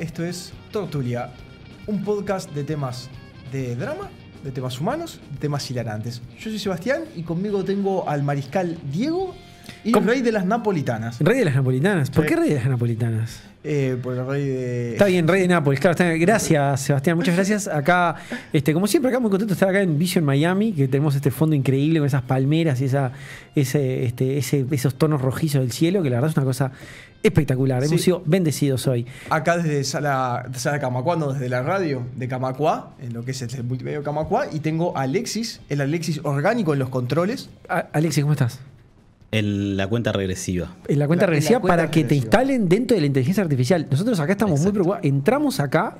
esto es Tortulia, un podcast de temas de drama, de temas humanos, de temas hilarantes. Yo soy Sebastián y conmigo tengo al mariscal Diego y el rey de las napolitanas. ¿Rey de las napolitanas? ¿Por qué rey de las napolitanas? Eh, por el rey de. Está bien, rey de Nápoles, claro. Gracias, Sebastián, muchas gracias. Acá, este, como siempre, acá muy contento de estar acá en Vision Miami, que tenemos este fondo increíble con esas palmeras y esa, ese, este, ese, esos tonos rojizos del cielo, que la verdad es una cosa espectacular. Hemos sido bendecidos hoy. Acá desde Sala, Sala Camacuá, no, desde la radio de Camacuá, en lo que es el multimedio Camacuá, y tengo a Alexis, el Alexis orgánico en los controles. Alexis, ¿cómo estás? En la cuenta regresiva. En la cuenta regresiva para que te instalen dentro de la inteligencia artificial. Nosotros acá estamos muy preocupados. Entramos acá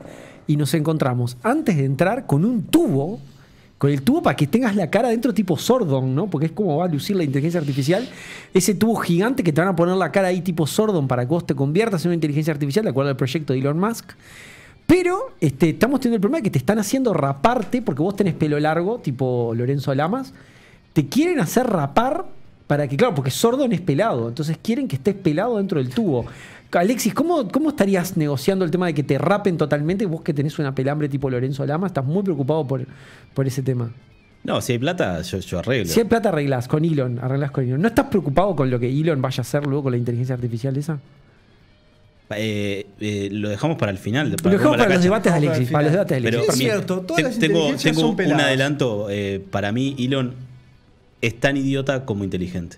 y nos encontramos, antes de entrar, con un tubo con el tubo para que tengas la cara dentro tipo Sordon, ¿no? Porque es como va a lucir la inteligencia artificial. Ese tubo gigante que te van a poner la cara ahí tipo Sordon para que vos te conviertas en una inteligencia artificial, de acuerdo al proyecto de Elon Musk. Pero este, estamos teniendo el problema de que te están haciendo raparte, porque vos tenés pelo largo, tipo Lorenzo Alamas. Te quieren hacer rapar para que, claro, porque Sordon es pelado, entonces quieren que estés pelado dentro del tubo. Alexis, ¿cómo, ¿cómo estarías negociando el tema de que te rapen totalmente? Vos que tenés una pelambre tipo Lorenzo Lama, estás muy preocupado por, por ese tema. No, si hay plata, yo, arreglo. Si hay plata, arreglás con Elon, arreglás con Elon. ¿No estás preocupado con lo que Elon vaya a hacer luego con la inteligencia artificial esa? Eh, eh, lo dejamos para el final. lo dejamos para, los debates, Alexis, para, los debates, Pero es cierto, todas las tengo, tengo un adelanto. Eh, para mí, Elon es tan idiota como inteligente.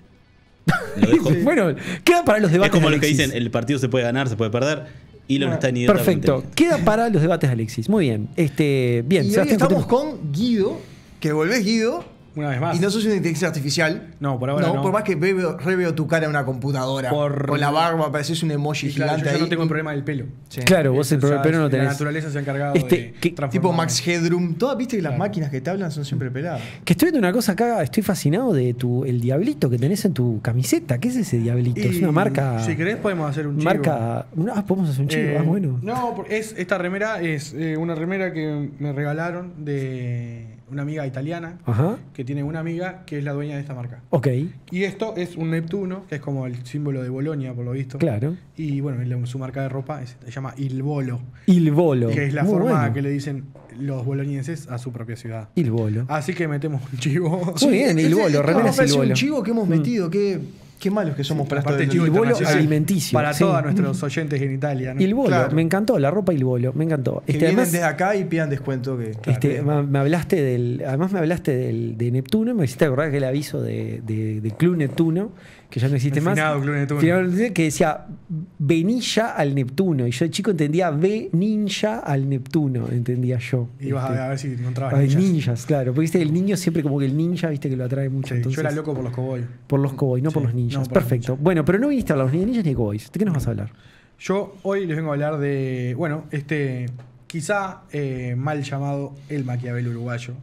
bueno, queda para los debates. Es como lo que dicen, el partido se puede ganar, se puede perder. y lo está ni Perfecto. Queda para los debates, Alexis. Muy bien. Este, bien. Y estamos con Guido, que volvés Guido, una vez más. Y no sos una inteligencia artificial. No, por ahora no. Por más que veo, reveo tu cara en una computadora. Con la barba, pareces un emoji gigante. Yo, no tengo un problema del pelo. Claro, vos el problema del pelo no tenés. La naturaleza se ha encargado este, de que, Tipo Max Headroom. Todas, viste que las máquinas que te hablan son siempre peladas. Que estoy viendo una cosa acá. Estoy fascinado de tu el diablito que tenés en tu camiseta. ¿Qué es ese diablito? es una marca... Si querés podemos hacer un chivo. Marca... Ah, podemos hacer un chivo. Eh, ah, bueno. No, es, esta remera es eh, una remera que me regalaron de una amiga italiana que tiene una amiga que es la dueña de esta marca. Ok. Y esto es un Neptuno, que es como el símbolo de Bolonia, por lo visto. Claro. Y bueno, su marca de ropa se llama Il Volo. Il Volo. Que es la forma que le dicen los bolonienses a su propia ciudad. Il Volo. Así que metemos un chivo. Muy bien, Il Volo, Il Volo. un chivo que hemos mm. metido, que Qué malos que somos para esto El bolo alimenticio. Para todos nuestros oyentes en Italia. Y el bolo, me encantó, la ropa y el bolo, me encantó. que este, vienen además, acá y pidan descuento. Que, este, me hablaste del, además me hablaste de Neptuno, me hiciste acordar que el aviso de, Club Neptuno, que ya no existe más. Club que decía venilla al Neptuno. Y yo de chico entendía ve ninja al Neptuno, entendía yo. ibas a este. ver si encontrabas ninjas. ninjas. claro. Porque el niño siempre como que el ninja, viste que lo atrae mucho. yo era loco por los cowboys. Por los cowboys, no por los ninjas. Perfecto. Bueno, pero no viniste a hablar ni de Ninjas ni de Cowboys. ¿De qué nos vas a hablar? Yo hoy les vengo a hablar de, bueno, este quizá eh, mal llamado el Maquiavelo uruguayo,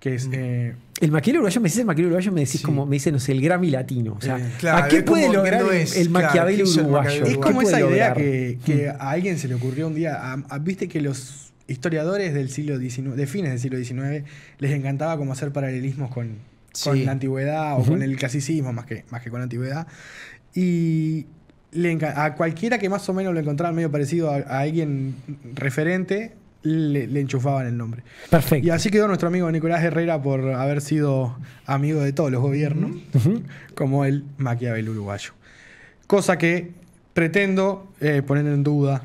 que es... Mm. Eh, el Maquiavelo uruguayo, me decís el Maquiavelo uruguayo, me decís como, me dice no sé, el Grammy latino. O eh, ¿a qué puede lograr el Maquiavelo uruguayo? Es como esa idea que, mm. a alguien se le ocurrió un día, viste que los historiadores del siglo XIX, de fines del siglo XIX, les encantaba como hacer paralelismos con con la antigüedad o con el clasicismo más que, más que con la antigüedad. Y le a cualquiera que más o menos lo encontraba medio parecido a, alguien referente, le, enchufaban el nombre. Perfecto. Y así quedó nuestro amigo Nicolás Herrera por haber sido amigo de todos los gobiernos, como el Maquiavel uruguayo. Cosa que pretendo eh, poner en duda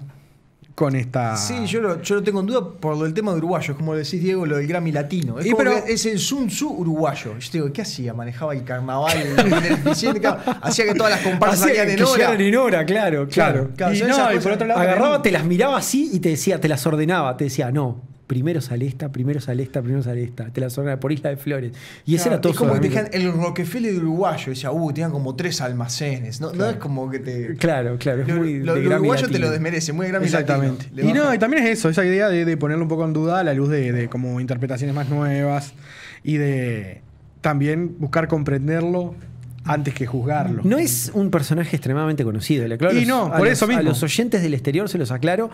con esta. Sí, yo lo, yo tengo en duda por el tema de uruguayos, como decís Diego, lo del Grammy latino. Es, pero, es el Sun uruguayo. Yo te digo, ¿qué hacía? Manejaba el carnaval, hacía que todas las comparsas salían en hora. en hora, claro, claro. y por otro lado, agarraba, te las miraba así y te decía, te las ordenaba, te decía, no, primero sale esta, primero sale esta, primero sale esta. Te la zona por Isla de Flores. Y ese era todo. Es como que te dejan el Rockefeller uruguayo. Decía, uh, tenían como tres almacenes. No, es como que te. Claro, claro. uruguayo te lo desmerece, muy Grammy Exactamente. Y no, y también es eso, esa idea de, ponerlo un poco en duda a la luz de, de como interpretaciones más nuevas y de también buscar comprenderlo antes que juzgarlo. No es un personaje extremadamente conocido, Y no, por eso mismo. A los oyentes del exterior se los aclaro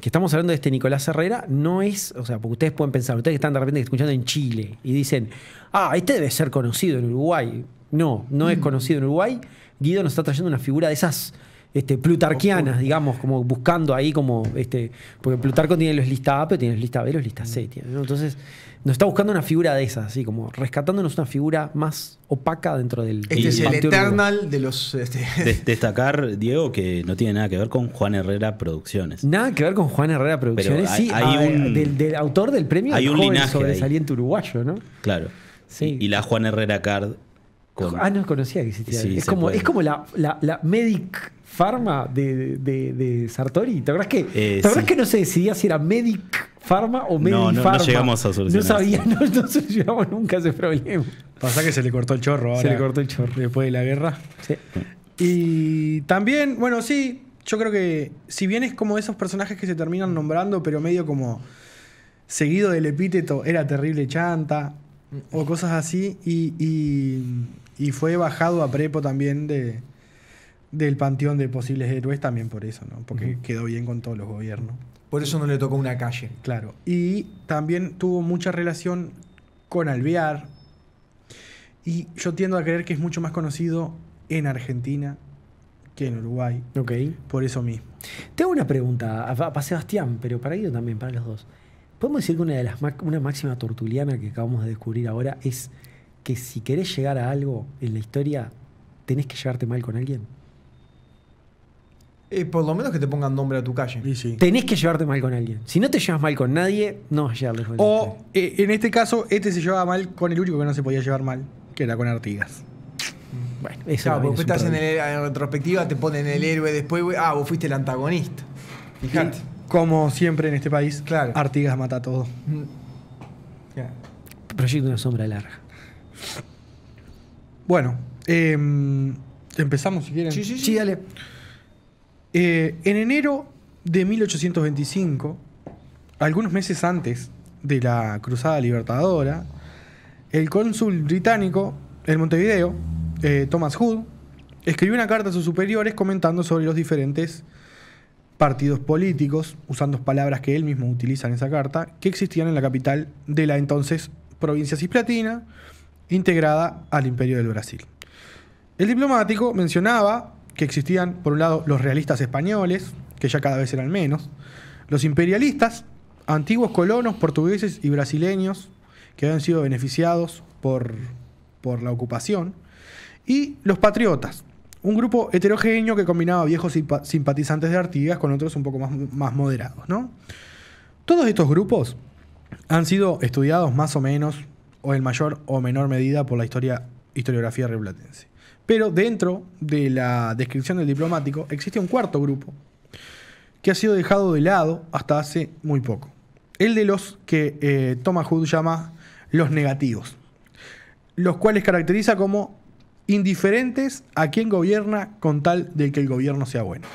que estamos hablando de este Nicolás Herrera, no es, o sea, porque ustedes pueden pensar, ustedes que están de repente escuchando en Chile y dicen, ah, este debe ser conocido en Uruguay. No, no es mm. conocido en Uruguay. Guido nos está trayendo una figura de esas este, plutarquianas, digamos, como buscando ahí como, este, porque Plutarco tiene los lista A, pero tiene los lista B, los lista C. Mm. Entonces, nos está buscando una figura de esas, así como rescatándonos una figura más opaca dentro del... Este es el Eternal de los... Este, destacar, Diego, que no tiene nada que ver con Juan Herrera Producciones. Nada que ver con Juan Herrera Producciones, sí, hay un, del, autor del premio hay un joven linaje sobresaliente uruguayo, ¿no? Claro. Sí. y la Juan Herrera Card ah, no conocía que existía. es, como, es como la, la, Medic Pharma de, de, Sartori. ¿Te acuerdas que, eh, que no se decidía si era Medic Pharma o Medic no, no, Pharma? No, llegamos a solucionar. No sabía, no, solucionamos nunca ese problema. Pasa que se le cortó el chorro ahora. Se le cortó el chorro. Después de la guerra. Sí. Y también, bueno, sí, yo creo que si bien es como esos personajes que se terminan nombrando, pero medio como seguido del epíteto, era terrible chanta o cosas así, y y fue bajado a prepo también de, del panteón de posibles héroes, también por eso, ¿no? Porque quedó bien con todos los gobiernos. Por eso no le tocó una calle. Claro. Y también tuvo mucha relación con Alvear. Y yo tiendo a creer que es mucho más conocido en Argentina que en Uruguay. Ok. Por eso mismo. Tengo una pregunta para Sebastián, pero para Guido también, para los dos. ¿Podemos decir que una de las una máxima tortuliana que acabamos de descubrir ahora es si querés llegar a algo en la historia, tenés que llevarte mal con alguien. Eh, por lo menos que te pongan nombre a tu calle. Tenés que llevarte mal con alguien. Si no te llevas mal con nadie, no vas a O, eh, en este caso, este se llevaba mal con el único que no se podía llevar mal, que era con Artigas. Bueno, claro, porque estás en, retrospectiva, te ponen el héroe después, ah, vos fuiste el antagonista. Fijate. como siempre en este país, claro. Artigas mata a todo. Proyecto una sombra larga. Bueno, em, empezamos si quieren. Sí, dale. Eh, en enero de 1825, algunos meses antes de la Cruzada Libertadora, el cónsul británico en Montevideo, eh, Thomas Hood, escribió una carta a sus superiores comentando sobre los diferentes partidos políticos, usando palabras que él mismo utiliza en esa carta, que existían en la capital de la entonces provincia cisplatina integrada al Imperio del Brasil. El diplomático mencionaba que existían, por un lado, los realistas españoles, que ya cada vez eran menos, los imperialistas, antiguos colonos portugueses y brasileños, que habían sido beneficiados por, por la ocupación, y los patriotas, un grupo heterogéneo que combinaba viejos simpatizantes de Artigas con otros un poco más, más moderados. ¿no? Todos estos grupos han sido estudiados más o menos o en mayor o menor medida por la historia, historiografía rioplatense. Pero dentro de la descripción del diplomático existe un cuarto grupo que ha sido dejado de lado hasta hace muy poco. El de los que eh, Thomas Hood llama los negativos, los cuales caracteriza como indiferentes a quien gobierna con tal de que el gobierno sea bueno.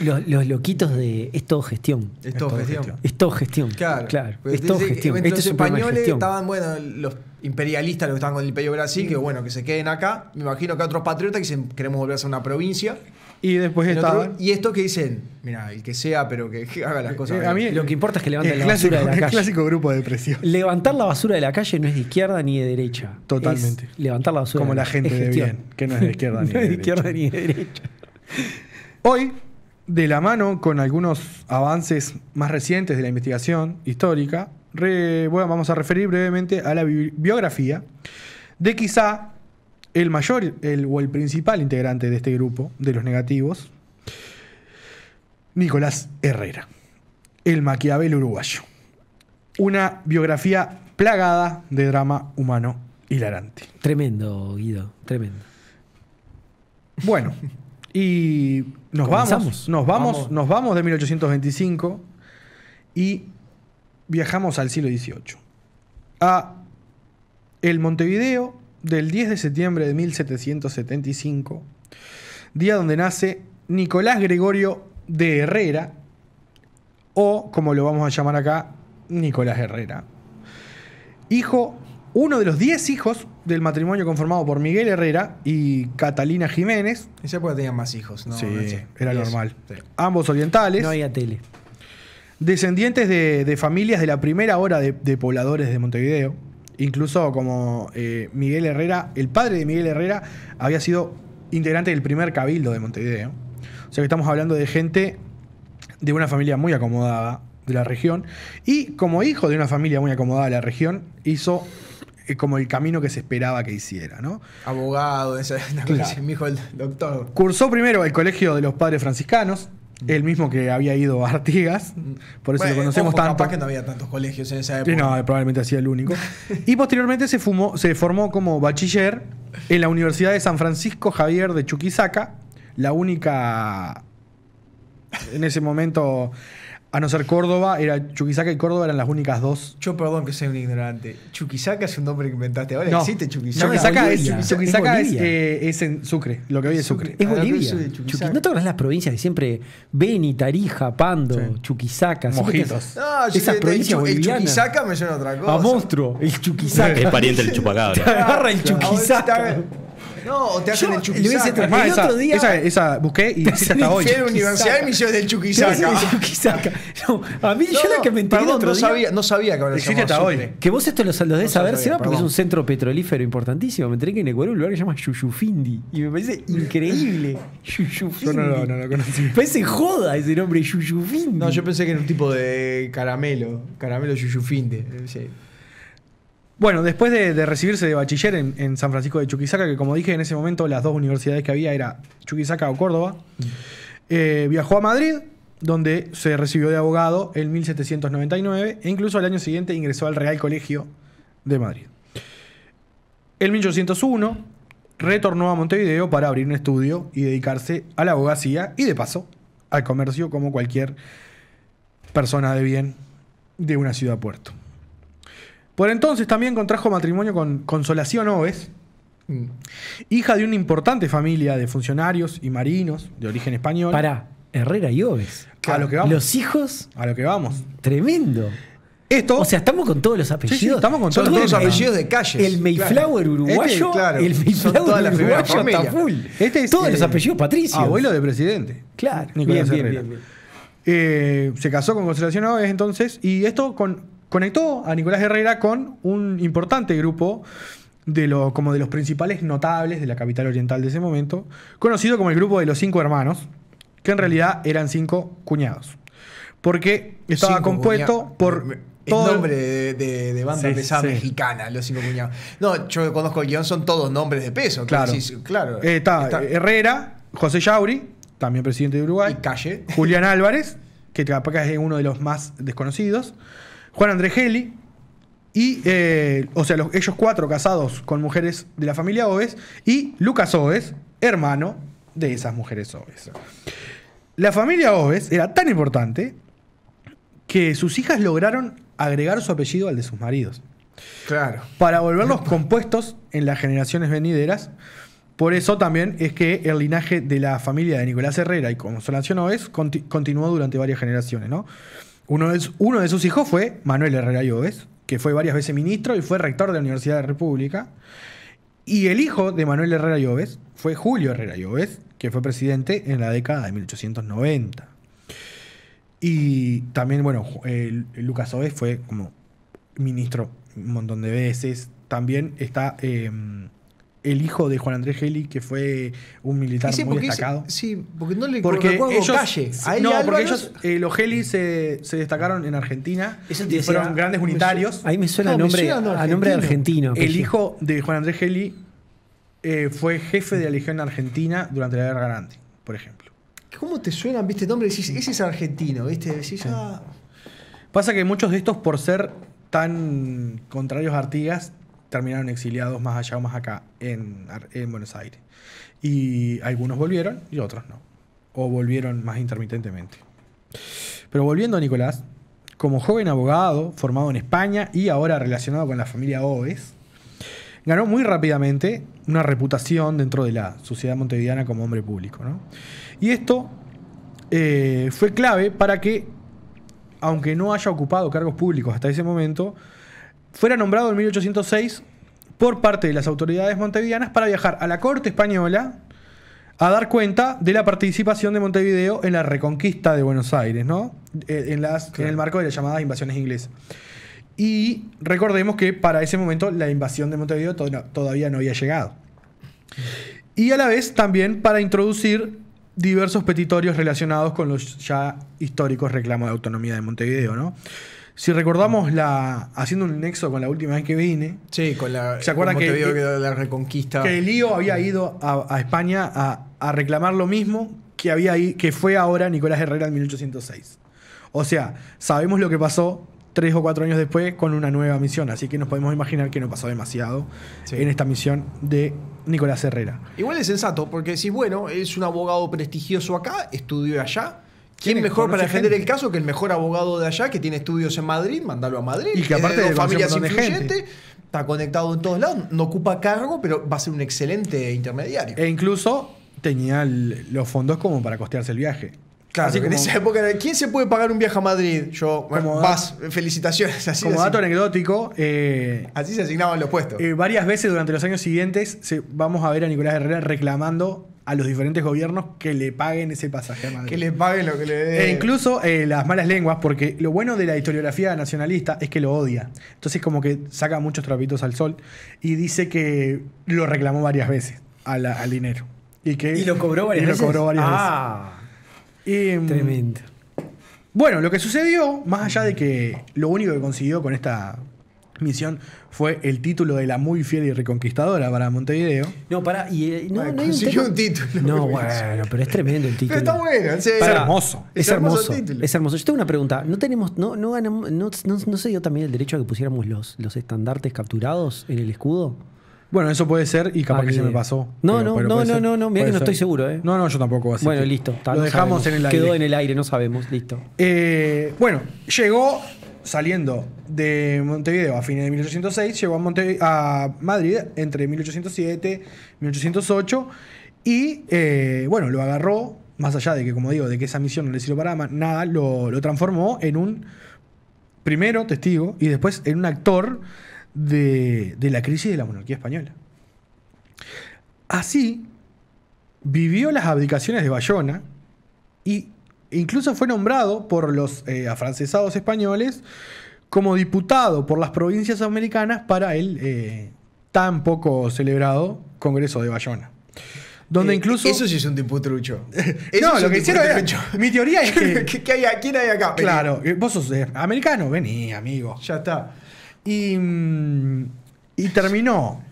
Los, loquitos de es todo gestión. Es todo, gestión. Es todo gestión. Claro. claro. es todo gestión. Los españoles estaban, bueno, los imperialistas, los que estaban con el Imperio Brasil, que bueno, que se queden acá. Me imagino que otros patriotas que dicen, queremos volver a ser una provincia. Y después estaban. y esto que dicen, mira, el que sea, pero que, haga las eh, cosas. Eh, a mí, lo que importa es que levanten la basura de la calle. clásico grupo de presión Levantar la basura de la calle no es de izquierda ni de derecha. Totalmente. levantar la basura. Como de la, la gente de bien, que no es de izquierda ni de, de izquierda ni de derecha. Hoy de la mano con algunos avances más recientes de la investigación histórica, bueno, vamos a referir brevemente a la biografía de quizá el mayor el, o el principal integrante de este grupo de los negativos, Nicolás Herrera, el Maquiavel uruguayo. Una biografía plagada de drama humano hilarante. Tremendo, Guido, tremendo. Bueno. Y nos vamos, nos vamos, nos vamos de 1825 y viajamos al siglo XVIII. A el Montevideo del 10 de septiembre de 1775, día donde nace Nicolás Gregorio de Herrera, o como lo vamos a llamar acá, Nicolás Herrera. Hijo, uno de los 10 hijos del matrimonio conformado por Miguel Herrera y Catalina Jiménez. Esa época tenían más hijos, ¿no? Sí, era normal. Ambos orientales. No había tele. Descendientes de, familias de la primera hora de, pobladores de Montevideo. Incluso como eh, Miguel Herrera, el padre de Miguel Herrera había sido integrante del primer cabildo de Montevideo. O sea que estamos hablando de gente de una familia muy acomodada de la región. Y como hijo de una familia muy acomodada de la región, hizo es como el camino que se esperaba que hiciera, ¿no? Abogado, ese mi hijo el doctor. Cursó primero el colegio de los padres franciscanos, el mm. mismo que había ido a Artigas, mm. por eso lo conocemos tanto. Capaz que no había tantos colegios en esa época. No, probablemente hacía el único. y posteriormente se, se formó como bachiller en la Universidad de San Francisco Javier de Chuquisaca, la única en ese momento a no ser Córdoba, era Chuquisaca y Córdoba eran las únicas dos. Yo perdón que soy un ignorante. Chuquisaca es un nombre que inventaste. Ahora existe Chuquisaca. No, Chuquisaca, es, es, eh, es, en Sucre, lo que hoy es Sucre. Es Bolivia. ¿No te las provincias de siempre Beni, Tarija, Pando, Chuquisaca? Mojitos. Esas provincias El Chuquisaca me suena otra cosa. A monstruo. El Chuquisaca. Es pariente del chupacabra. Agarra el Chuquisaca. No, o te hacen el chuquisaca. Yo el esa, otro día... esa, busqué y hasta hoy. Fui Universidad de me del chuquisaca. No, a mí yo la que me enteré otro no sabía, no sabía que hasta hoy. Que vos esto lo, lo debes saber, Seba, porque es un centro petrolífero importantísimo. Me enteré que en Ecuador un lugar que se llama Yuyufindi. Y me parece increíble. Yuyufindi. Yo no lo, no lo conocí. me Parece joda ese nombre, Yuyufindi. No, yo pensé que era un tipo de caramelo. Caramelo Yuyufindi. Eh, sí. Bueno, después de, recibirse de bachiller en, San Francisco de Chuquisaca, que como dije en ese momento las dos universidades que había era Chuquisaca o Córdoba, eh, viajó a Madrid, donde se recibió de abogado en 1799 e incluso al año siguiente ingresó al Real Colegio de Madrid. En 1801 retornó a Montevideo para abrir un estudio y dedicarse a la abogacía y de paso al comercio como cualquier persona de bien de una ciudad puerto. Por entonces también contrajo matrimonio con Consolación Oves, mm. hija de una importante familia de funcionarios y marinos de origen español. Para Herrera y Oves. A lo que vamos. Los hijos. A lo que vamos. Tremendo. Esto, o sea, estamos con todos los apellidos. estamos con todos, los apellidos de calles. El Mayflower este, uruguayo. el Mayflower uruguayo está full. Este todos los eh, apellidos patricio Abuelo de presidente. Claro. Bien, bien, bien, eh, se casó con Consolación Oves entonces. Y esto con, conectó a Nicolás Herrera con un importante grupo de como de los principales notables de la capital oriental de ese momento, conocido como el grupo de los cinco hermanos, que en realidad eran cinco cuñados. Porque estaba compuesto por... el nombre de, banda pesada mexicana, los cinco cuñados. No, yo conozco el guión, son todos nombres de peso. Claro. Eh, está, Herrera, José Yauri, también presidente de Uruguay. Julián Álvarez, que capaz es uno de los más desconocidos. Juan André Geli, y, eh, o sea, ellos cuatro casados con mujeres de la familia Oves y Lucas Oves, hermano de esas mujeres Oves. La familia Oves era tan importante que sus hijas lograron agregar su apellido al de sus maridos. Claro. Para volverlos compuestos en las generaciones venideras. Por eso también es que el linaje de la familia de Nicolás Herrera y Consolación Oves continuó durante varias generaciones, ¿no? Uno de, sus hijos fue Manuel Herrera Lloves, que fue varias veces ministro y fue rector de la Universidad de la República. Y el hijo de Manuel Herrera Lloves fue Julio Herrera Lloves, que fue presidente en la década de 1890. Y también, bueno, Lucas Oves fue como ministro un montón de veces. También está... Em, el hijo de Juan Andrés Geli, que fue un militar muy destacado. sí, porque no le ellos, calle. no, porque ellos, eh, los Geli se, destacaron en Argentina. fueron grandes unitarios. ahí me suena, el nombre, nombre de argentino. El hijo de Juan Andrés Geli eh, fue jefe de la Legión Argentina durante la Guerra Grande, por ejemplo. ¿Cómo te suenan, viste, nombre? Decís, ese es argentino, viste, decís, ah. Pasa que muchos de estos, por ser tan contrarios a Artigas, terminaron exiliados más allá o más acá en, Buenos Aires. Y algunos volvieron y otros no. O volvieron más intermitentemente. Pero volviendo a Nicolás, como joven abogado, formado en España y ahora relacionado con la familia Oves, ganó muy rápidamente una reputación dentro de la sociedad montevideana como hombre público. Y esto eh, fue clave para que, aunque no haya ocupado cargos públicos hasta ese momento, fue nombrado en 1806 por parte de las autoridades montevideanas para viajar a la corte española a dar cuenta de la participación de Montevideo en la reconquista de Buenos Aires, ¿no? Eh, en, el marco de las llamadas invasiones inglesas. Y recordemos que para ese momento la invasión de Montevideo todavía no había llegado. Y a la vez también para introducir diversos petitorios relacionados con los ya históricos reclamos de autonomía de Montevideo, ¿no? Si recordamos la. haciendo un nexo con la última vez que vine. Sí, con la. ¿Se acuerdan que, el la reconquista? Que Lío había ido a, España a, reclamar lo mismo que había que fue ahora Nicolás Herrera en 1806. O sea, sabemos lo que pasó tres o cuatro años después con una nueva misión, así que nos podemos imaginar que no pasó demasiado en esta misión de Nicolás Herrera. Igual es sensato, porque si, bueno, es un abogado prestigioso acá, estudió allá, ¿Quién mejor para defender el caso que el mejor abogado de allá que tiene estudios en Madrid? mandarlo a Madrid. Y que aparte eh, de familias influyentes, está conectado en todos lados, no ocupa cargo, pero va a ser un excelente intermediario. E incluso tenía los fondos como para costearse el viaje. Claro, así que en esa época, ¿quién se puede pagar un viaje a Madrid? Yo, bueno, vas, felicitaciones. como dato anecdótico. Eh, así se asignaban los puestos. Eh, varias veces durante los años siguientes vamos a ver a Nicolás Herrera reclamando a los diferentes gobiernos que le paguen ese pasaje a Madrid. Que le paguen lo que le dé. E incluso eh, las malas lenguas, porque lo bueno de la historiografía nacionalista es que lo odia. Entonces como que saca muchos trapitos al sol y dice que lo reclamó varias veces al dinero. Y, que, lo cobró varias veces. Lo cobró varias veces. Ah, mm, tremendo. Bueno, lo que sucedió, más allá de que lo único que consiguió con esta Misión fue el título de la muy fiel y reconquistadora para Montevideo. No, para y eh, no, no un, título. No, bueno, pero es tremendo el título. está bueno, es hermoso. Es, hermoso, es hermoso. Yo tengo una pregunta, no tenemos no ganamos, no no se dio también el derecho a que pusiéramos los estandartes capturados en el escudo. Bueno, eso puede ser y capaz que se me pasó. No, no, no, no, no, no, mira que no estoy seguro, ¿eh? No, no, yo tampoco. Así bueno, listo. lo dejamos en el aire. Quedó en el aire, no sabemos, listo. Eh, bueno, llegó saliendo de Montevideo a fines de 1806, llegó a, Madrid entre 1807 y 1808 eh, y bueno, lo agarró, más allá de que, como digo, de que esa misión no le sirvió para nada, lo, transformó en un primero testigo y después en un actor de la crisis de la monarquía española. Así, vivió las abdicaciones de Bayona y Incluso fue nombrado por los eh, afrancesados españoles como diputado por las provincias americanas para el eh, tan poco celebrado Congreso de Bayona. Donde eh, incluso... Eso sí es un diputrucho. no, lo que hicieron era... Mi teoría es que... hay, ¿Quién hay acá? Claro, vos sos americano, vení, amigo. Ya está. Y, mm, y terminó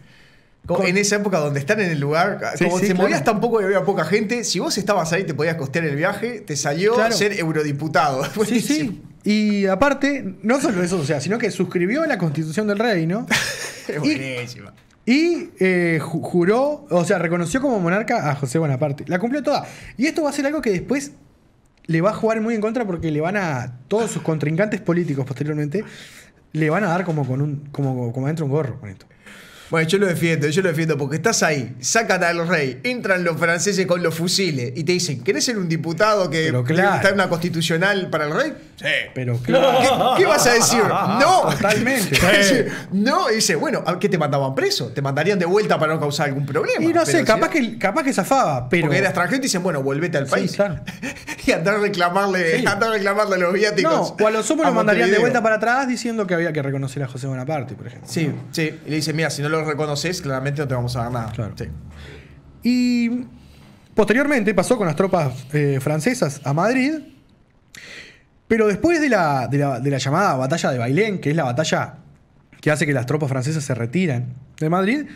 en esa época donde están en el lugar, ah, como te movías tampoco y había poca gente, si vos estabas ahí te podías costear el viaje, te salió a ser eurodiputado. Sí, sí. Y aparte, no solo eso, o sea, sino que suscribió la constitución del reino. Buenísima. Y eh, juró, o sea, reconoció como monarca a José Bonaparte. La cumplió toda. Y esto va a ser algo que después le va a jugar muy en contra porque le van a. Todos sus contrincantes políticos posteriormente le van a dar como con un. como, como adentro un gorro con esto. Bueno, yo lo defiendo, yo lo defiendo, porque estás ahí, sacan al rey, entran los franceses con los fusiles y te dicen, ¿querés ser un diputado que está en una constitucional para el rey? Sí. Pero claro. ¿Qué, vas a decir? no. Totalmente. No, y dice, bueno, ¿qué te mandaban preso? ¿Te mandarían de vuelta para no causar algún problema? Y no sé, capaz que, capaz que zafaba, pero... Porque era extranjero y dicen, bueno, volvete al país. y andar a reclamarle, andar a reclamarle los viáticos. No, cuando a lo mandarían de vuelta para atrás diciendo que había que reconocer a José Bonaparte, por ejemplo. Sí, sí. Y le dice, mira, si no lo reconoces, claramente no te vamos a dar nada. Y posteriormente pasó con las tropas eh, francesas a Madrid. Pero después de la, llamada batalla de Bailén, que es la batalla que hace que las tropas francesas se retiran de Madrid,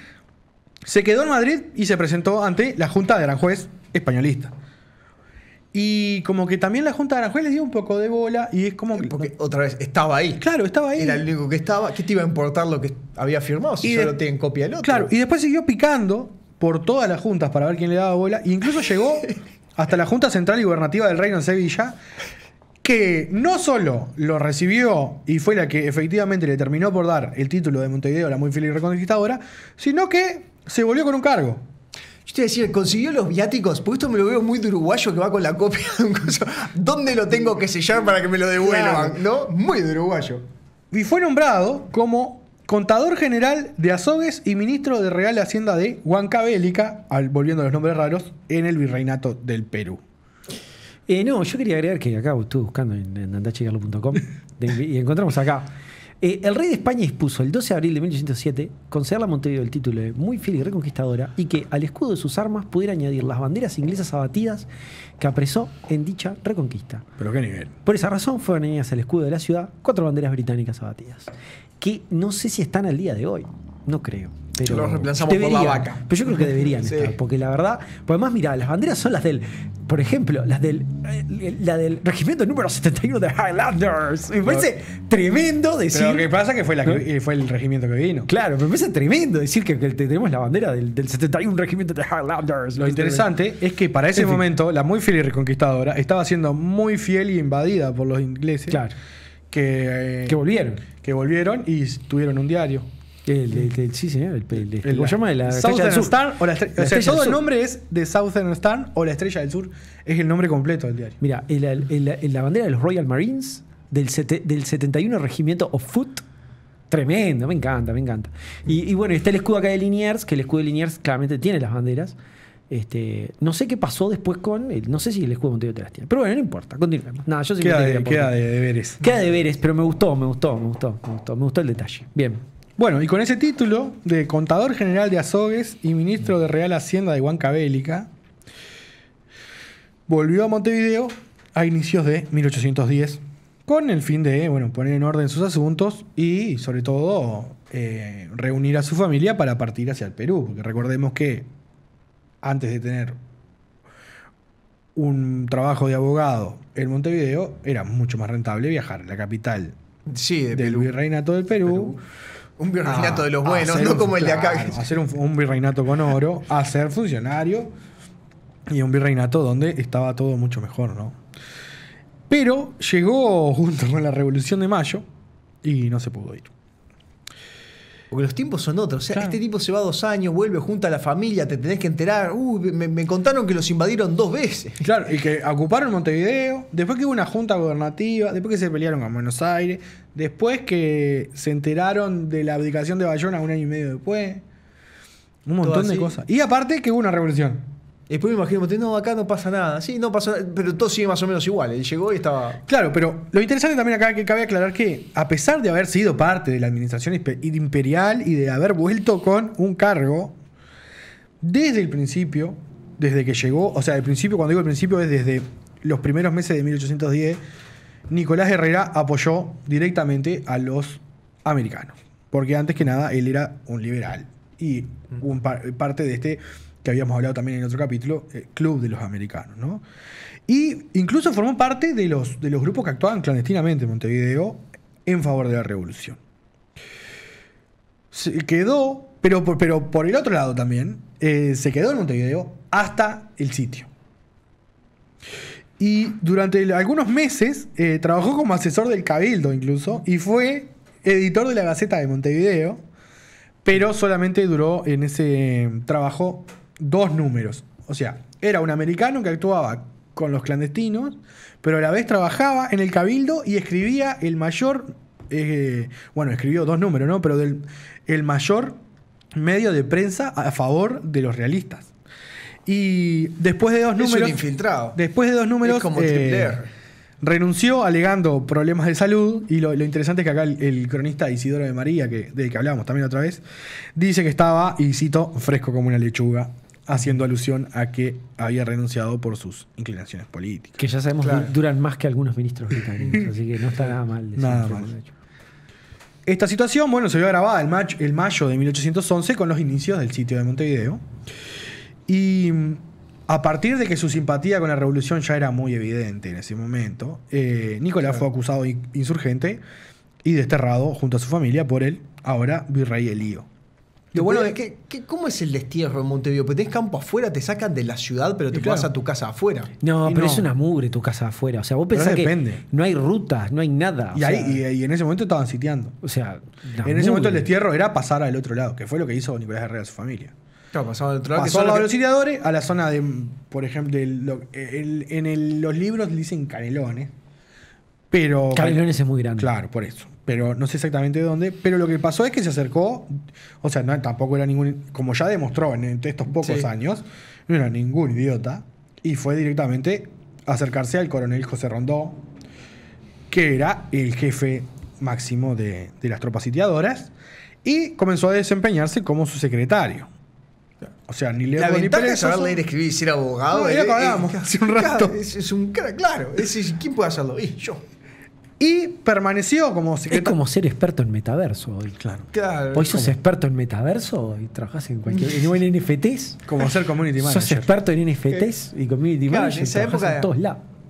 se quedó en Madrid y se presentó ante la Junta de Aranjuez españolista. Y como que también la Junta de Aranjuez le dio un poco de bola y es como que... Porque otra vez, estaba ahí. Claro, estaba ahí. Era el único que estaba. ¿Qué te iba a importar lo que había firmado si solo tienen copia del otro? Claro, y después siguió picando por todas las juntas para ver quién le daba bola. incluso llegó hasta la Junta Central y Gubernativa del Reino en Sevilla, que no solo lo recibió y fue la que efectivamente le terminó por dar el título de Montevideo a la muy feliz reconquistadora, sino que se volvió con un cargo. Yo te voy decir, consiguió los viáticos, porque esto me lo veo muy de uruguayo que va con la copia de un ¿Dónde lo tengo que sellar para que me lo devuelvan? ¿No? Muy de uruguayo. Y fue nombrado como contador general de Azogues y ministro de Real Hacienda de Huancabélica, volviendo a los nombres raros, en el virreinato del Perú. Eh, no, yo quería agregar que acá estuve buscando en, en y encontramos acá eh, el rey de España expuso el 12 de abril de 1807 concederle a Montevideo el título de muy fiel y reconquistadora y que al escudo de sus armas pudiera añadir las banderas inglesas abatidas que apresó en dicha reconquista. ¿Pero qué nivel? Por esa razón fueron añadidas al escudo de la ciudad cuatro banderas británicas abatidas, que no sé si están al día de hoy, no creo. Pero los reemplazamos por la vaca. Pero yo creo que deberían estar, porque la verdad. además, mira las banderas son las del. Por ejemplo, las del. Eh, la del regimiento número 71 de Highlanders. Me parece tremendo decir. Pero lo que pasa es que fue, el regimiento que vino. Claro, me parece tremendo decir que, tenemos la bandera del, 71 regimiento de Highlanders. Lo interesante es que para ese momento, la muy fiel y reconquistadora estaba siendo muy fiel y invadida por los ingleses. Claro. Que, eh, que volvieron. Que volvieron y tuvieron un diario. El, sí, señor. El se de La Southern del Sur o la todo el nombre es de Southern Star o la Estrella del Sur. Es el nombre completo del diario. Mira, la bandera de los Royal Marines del, del 71 Regimiento of Foot. Tremendo, me encanta, me encanta. Y, bueno, está el escudo acá de Liniers, que el escudo de Liniers claramente tiene las banderas. Este, no sé qué pasó después con. no sé si el escudo de Montevideo te las tiene. Pero bueno, no importa, continuemos. yo queda, de, queda de deberes. Queda de deberes, pero me gustó, me gustó, me gustó, me gustó, me gustó el detalle. Bien. Bueno, y con ese título de contador general de Azogues y ministro de Real Hacienda de Huancabélica, volvió a Montevideo a inicios de 1810 con el fin de bueno, poner en orden sus asuntos y sobre todo eh, reunir a su familia para partir hacia el Perú, porque recordemos que antes de tener un trabajo de abogado en Montevideo, era mucho más rentable viajar a la capital de del virreinato del Perú un virreinato ah, de los buenos, no como el de acá. hacer un, un, virreinato con oro, hacer funcionario y un virreinato donde estaba todo mucho mejor, ¿no? Pero llegó junto con la Revolución de Mayo y no se pudo ir. Porque los tiempos son otros. O sea, este tipo se va dos años, vuelve, junto a la familia, te tenés que enterar. Uy, me, contaron que los invadieron dos veces. Claro, y que ocuparon Montevideo. Después que hubo una junta gobernativa. Después que se pelearon con Buenos Aires. Después que se enteraron de la abdicación de Bayona un año y medio después. Un montón de cosas. Y aparte que hubo una revolución. Después me imagino, no, acá no pasa nada. Sí, no pasa nada, pero todo sigue más o menos igual. Él llegó y estaba. Claro, pero lo interesante también acá que cabe aclarar que, a pesar de haber sido parte de la administración imperial y de haber vuelto con un cargo, desde el principio, desde que llegó, o sea, el principio, cuando digo el principio, es desde los primeros meses de 1810, Nicolás Herrera apoyó directamente a los americanos. Porque antes que nada, él era un liberal y un parte de este que habíamos hablado también en otro capítulo, eh, Club de los Americanos. ¿no? Y incluso formó parte de los, de los grupos que actuaban clandestinamente en Montevideo en favor de la revolución. Se quedó, pero, pero por el otro lado también, eh, se quedó en Montevideo hasta el sitio. Y durante algunos meses eh, trabajó como asesor del Cabildo incluso y fue editor de la Gaceta de Montevideo, pero solamente duró en ese trabajo dos números. O sea, era un americano que actuaba con los clandestinos, pero a la vez trabajaba en el cabildo y escribía el mayor, eh, bueno, escribió dos números, ¿no? Pero del, el mayor medio de prensa a favor de los realistas. Y después de dos números... Después de dos números... como eh, renunció alegando problemas de salud y lo, interesante es que acá el, cronista Isidoro de María, que, del que hablábamos también otra vez, dice que estaba, y cito, fresco como una lechuga haciendo alusión a que había renunciado por sus inclinaciones políticas. Que ya sabemos duran más que algunos ministros británicos, así que no está nada mal. Esta situación, bueno, se vio agravada el, mayo de 1811 con los inicios del sitio de Montevideo. Y mm, a partir de que su simpatía con la revolución ya era muy evidente en ese momento, eh, Nicolás fue acusado insurgente y desterrado junto a su familia por el ahora virrey Elío bueno es que, ¿cómo es el destierro en Montevideo? Porque tenés campo afuera, te sacan de la ciudad, pero te pasas vas a tu casa afuera. No, pero es una mugre tu casa afuera. O sea, vos pensás no que no hay rutas, no hay nada. Y, en ese momento estaban sitiando. O sea, en ese momento el destierro era pasar al otro lado, que fue lo que hizo Nicolás Herrera y su familia. Claro, al otro lado. Pasó a los sitiadores a la zona de, por ejemplo, en los libros le dicen canelones. Pero. Canelones es muy grande. Claro, por eso pero no sé exactamente dónde. Pero lo que pasó es que se acercó, o sea, no, tampoco era ningún, como ya demostró en estos pocos años, no era ningún idiota, y fue directamente acercarse al coronel José Rondó, que era el jefe máximo de, de las tropas sitiadoras, y comenzó a desempeñarse como su secretario. O sea, ni Leo La saber leer, escribir y ser abogado. Eh, eh, hace un rato. Es, un claro. ¿Quién puede hacerlo? Y yo. Y permaneció como secretario. Es como ser experto en metaverso hoy, claro. sos experto en metaverso y trabajás en cualquier. en NFTs. Como ser community manager. Sos experto en NFTs y community manager. En esa época.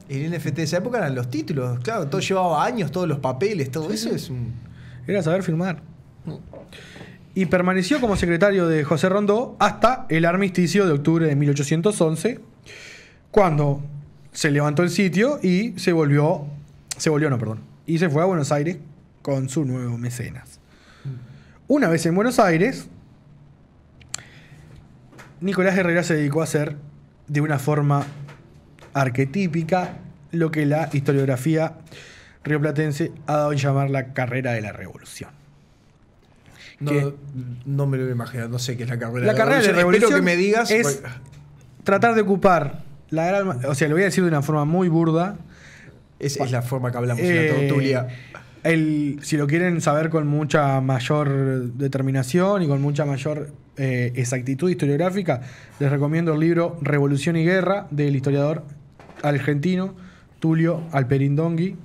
En esa época eran los títulos, claro. Todo llevaba años, todos los papeles, todo eso es Era saber firmar. Y permaneció como secretario de José Rondó hasta el armisticio de octubre de 1811, cuando se levantó el sitio y se volvió se volvió, no, perdón. Y se fue a Buenos Aires con su nuevo mecenas. Una vez en Buenos Aires, Nicolás Herrera se dedicó a hacer de una forma arquetípica lo que la historiografía rioplatense ha dado en llamar la carrera de la revolución. No, me lo imaginado no sé qué es la carrera la revolución la carrera De la revolución que me digas. Es tratar de ocupar la gran. O sea, lo voy a decir de una forma muy burda es, es la forma que hablamos en la eh, El, si lo quieren saber con mucha mayor determinación y con mucha mayor eh, exactitud historiográfica, les recomiendo el libro Revolución y Guerra del historiador argentino Tulio Alperindongui.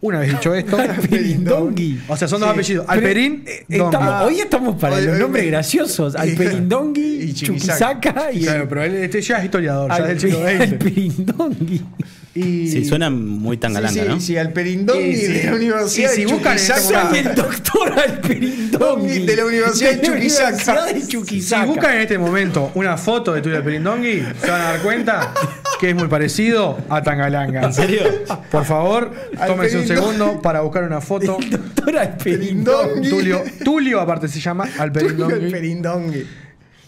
Una vez dicho esto, Alperindongui. O sea, son dos apellidos. Alperín. Eh, hoy estamos para los nombres graciosos. Alperindongui, y claro, pero él, este ya es historiador, Alperindongui. Sí, suena muy tangalanga, sí, sí, ¿no? Sí, al Perindongui sí, de la Universidad de Chuquisaca. el doctor Alperindongui de la Universidad de, Chuquisaca. Si buscan en este momento una foto de Tulio Perindongi, se van a dar cuenta que es muy parecido a Tangalanga. ¿En serio? Por favor, tómense un segundo para buscar una foto. Doctor Alperindongui. Tulio, Tulio, aparte se llama Alperindongui. Tulio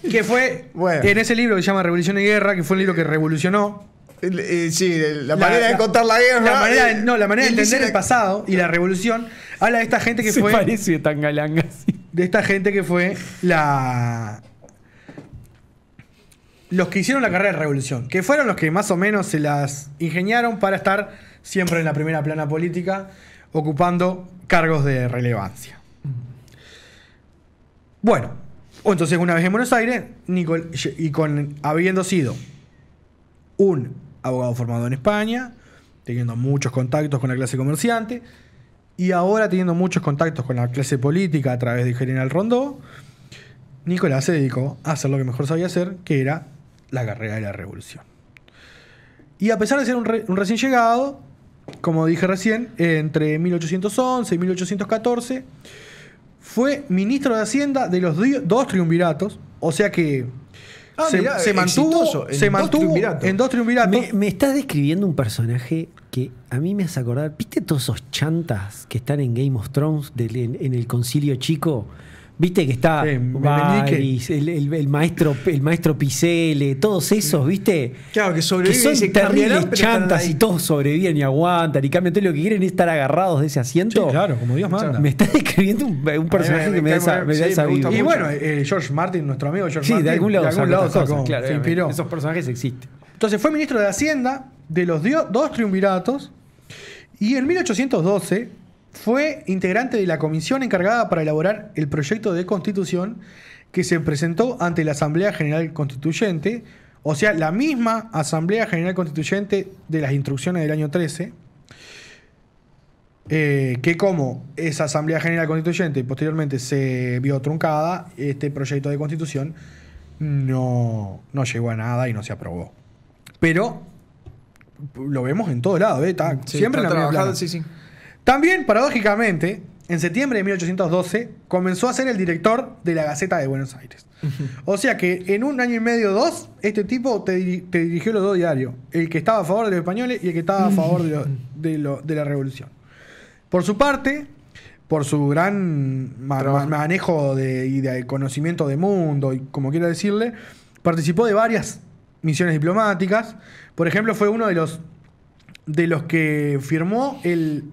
Que fue en ese libro que se llama Revolución y Guerra, que fue un libro que revolucionó eh, sí, la, manera de contar la guerra. Eh, no, la manera de entender el pasado y la revolución habla de esta gente que Se fue. parece tan galanga, De esta gente que fue la. Los que hicieron la carrera de revolución, que fueron los que más o menos se las ingeniaron para estar siempre en la primera plana política, ocupando cargos de relevancia. Bueno, entonces una vez en Buenos Aires, y con habiendo sido un abogado formado en España, teniendo muchos contactos con la clase comerciante y ahora teniendo muchos contactos con la clase política a través de General Rondó, Nicolás se dedicó a hacer lo que mejor sabía hacer, que era la carrera de la revolución. Y a pesar de ser un, recién llegado, como dije recién, entre 1811 y 1814, fue ministro de Hacienda de los dos triunviratos, o sea que Ah, se, mantuvo, en, dos en dos triunviratos. Me, estás describiendo un personaje que a mí me hace acordar. ¿Viste todos esos chantas que están en Game of Thrones en, el concilio chico? Viste que está el, maestro, el maestro Picele, todos esos, ¿viste? Claro, que sobreviven. Que son terribles chantas y todos sobreviven y aguantan y cambian todo lo que quieren es estar agarrados de ese asiento. Sí, claro, como Dios manda. Me está describiendo un, personaje que me, da esa, me da Y bueno, eh, George Martin, nuestro amigo George Martin. Sí, de algún lado, algún lado claro, se inspiró. Esos personajes existen. Entonces fue ministro de Hacienda de los dos triunviratos y en 1812 fue integrante de la comisión encargada para elaborar el proyecto de constitución que se presentó ante la Asamblea General Constituyente, o sea, la misma Asamblea General Constituyente de las instrucciones del año 13, eh, que como esa Asamblea General Constituyente posteriormente se vio truncada, este proyecto de constitución no, no llegó a nada y no se aprobó. Pero lo vemos en todo lado, ¿eh? siempre en la trabajado, sí, sí. También, paradójicamente, en septiembre de 1812 comenzó a ser el director de la Gaceta de Buenos Aires. O sea que en un año y medio, dos, este tipo te, dirigió los dos diarios. El que estaba a favor de los españoles y el que estaba a favor de, la revolución. Por su parte, por su gran manejo de, y conocimiento de mundo, y como quiero decirle, participó de varias misiones diplomáticas. Por ejemplo, fue uno de los de los que firmó el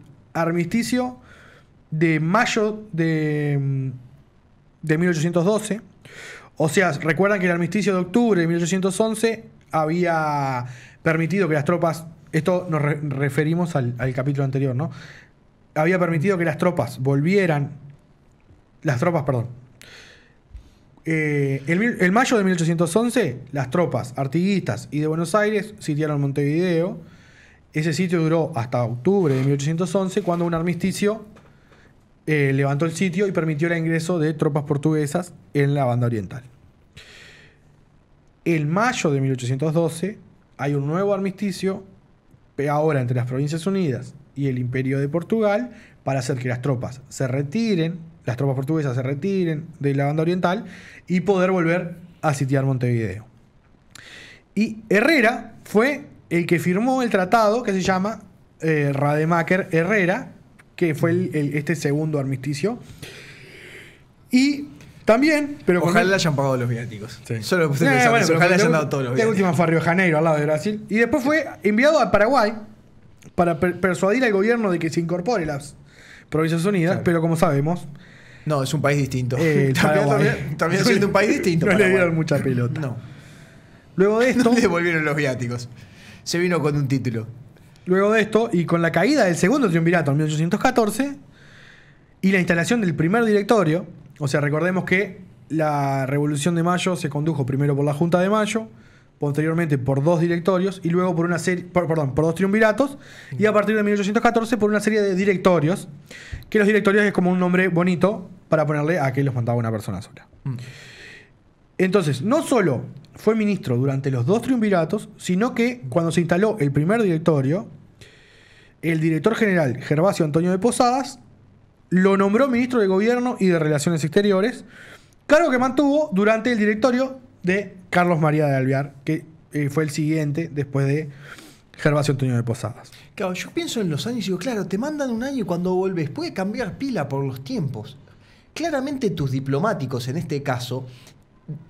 armisticio de mayo de, de 1812. O sea, recuerdan que el armisticio de octubre de 1811 había permitido que las tropas, esto nos referimos al, capítulo anterior, ¿no? Había permitido que las tropas volvieran, las tropas, perdón. Eh, el, el mayo de 1811, las tropas artiguistas y de Buenos Aires sitiaron Montevideo ese sitio duró hasta octubre de 1811, cuando un armisticio eh, levantó el sitio y permitió el ingreso de tropas portuguesas en la banda oriental. En mayo de 1812 hay un nuevo armisticio, ahora entre las Provincias Unidas y el Imperio de Portugal, para hacer que las tropas se retiren, las tropas portuguesas se retiren de la banda oriental y poder volver a sitiar Montevideo. Y Herrera fue el que firmó el tratado, que se llama eh, Rademacher Herrera, que fue este segundo armisticio. Y también, pero ojalá hayan pagado los viáticos. Solo eh, bueno, ojalá pero, hayan dado todos los viáticos. La última fue a Río Janeiro, al lado de Brasil. Y después fue enviado a Paraguay para persuadir al gobierno de que se incorpore las Provincias Unidas, pero como sabemos. No, es un país distinto. Eh, también, también, es un país distinto. No le dieron mucha pelota. Luego de esto. No le devolvieron los viáticos se vino con un título. Luego de esto, y con la caída del segundo triunvirato en 1814, y la instalación del primer directorio, o sea, recordemos que la Revolución de Mayo se condujo primero por la Junta de Mayo, posteriormente por dos directorios y luego por una serie, por, perdón, por dos triunviratos y a partir de 1814 por una serie de directorios, que los directorios es como un nombre bonito para ponerle a que los mandaba una persona sola. Mm. Entonces, no solo fue ministro durante los dos triunviratos, sino que cuando se instaló el primer directorio, el director general Gervasio Antonio de Posadas lo nombró ministro de Gobierno y de Relaciones Exteriores, cargo que mantuvo durante el directorio de Carlos María de Alvear, que eh, fue el siguiente después de Gervasio Antonio de Posadas. Claro, yo pienso en los años y digo, claro, te mandan un año y cuando volvés puede cambiar pila por los tiempos. Claramente tus diplomáticos en este caso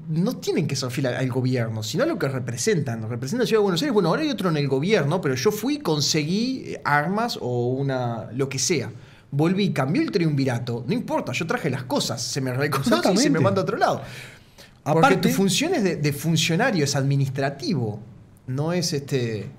no tienen que ser al gobierno, sino a lo que representan. Representan representa Ciudad de Buenos Aires. Bueno, ahora hay otro en el gobierno, pero yo fui, conseguí eh, armas o una. lo que sea. Volví, cambió el triunvirato. No importa, yo traje las cosas. Se me reconoce y se me manda a otro lado. Aparte, Porque tu función es de, de funcionario, es administrativo. No es este.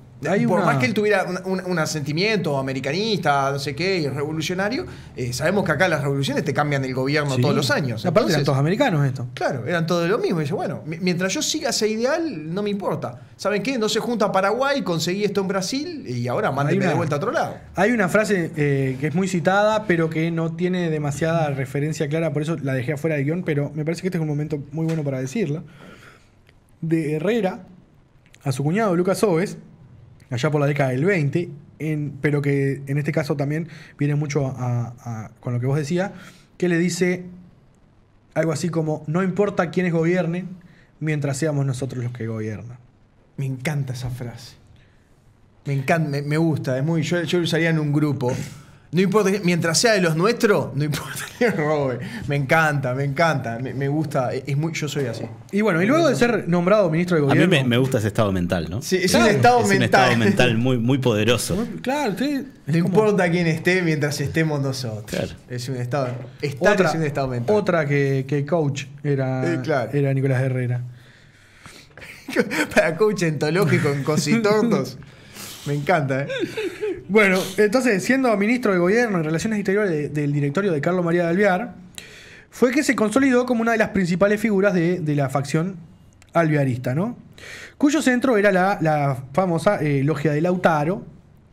Por más que él tuviera un, asentimiento americanista, no sé qué, y revolucionario, eh, sabemos que acá las revoluciones te cambian el gobierno todos los años. Aparte eran todos americanos esto. Claro, eran todos lo mismo. Y bueno, mientras yo siga ese ideal, no me importa. ¿Saben qué? No se junta Paraguay, conseguí esto en Brasil y ahora mándeme de vuelta a otro lado. Hay una frase eh, que es muy citada, pero que no tiene demasiada referencia clara, por eso la dejé afuera de guión, pero me parece que este es un momento muy bueno para decirla. De Herrera a su cuñado Lucas Oves allá por la década del 20, pero que en este caso también viene mucho a, a, con lo que vos decías, que le dice algo así como, no importa quiénes gobiernen, mientras seamos nosotros los que gobiernan. Me encanta esa frase. Me encanta, me, gusta. Es muy, yo, yo lo usaría en un grupo. No importa, mientras sea de los nuestros, no importa que robe. Me encanta, me encanta, me, gusta. E, es yo soy así. Y bueno, y luego de ser nombrado ministro de gobierno. A mí me, gusta ese estado mental, ¿no? Sí, es un estado mental. muy, poderoso. Claro, sí. No importa quién esté mientras estemos nosotros. Es un estado. mental. Otra que, coach eh, era, Nicolás Herrera. Para coach entológico en cositortos. Me encanta, ¿eh? Bueno, entonces, siendo ministro de Gobierno en Relaciones Exteriores del directorio de Carlos María de Alvear, fue que se consolidó como una de las principales figuras de, la facción alvearista, ¿no? Cuyo centro era la, famosa eh, logia de Lautaro,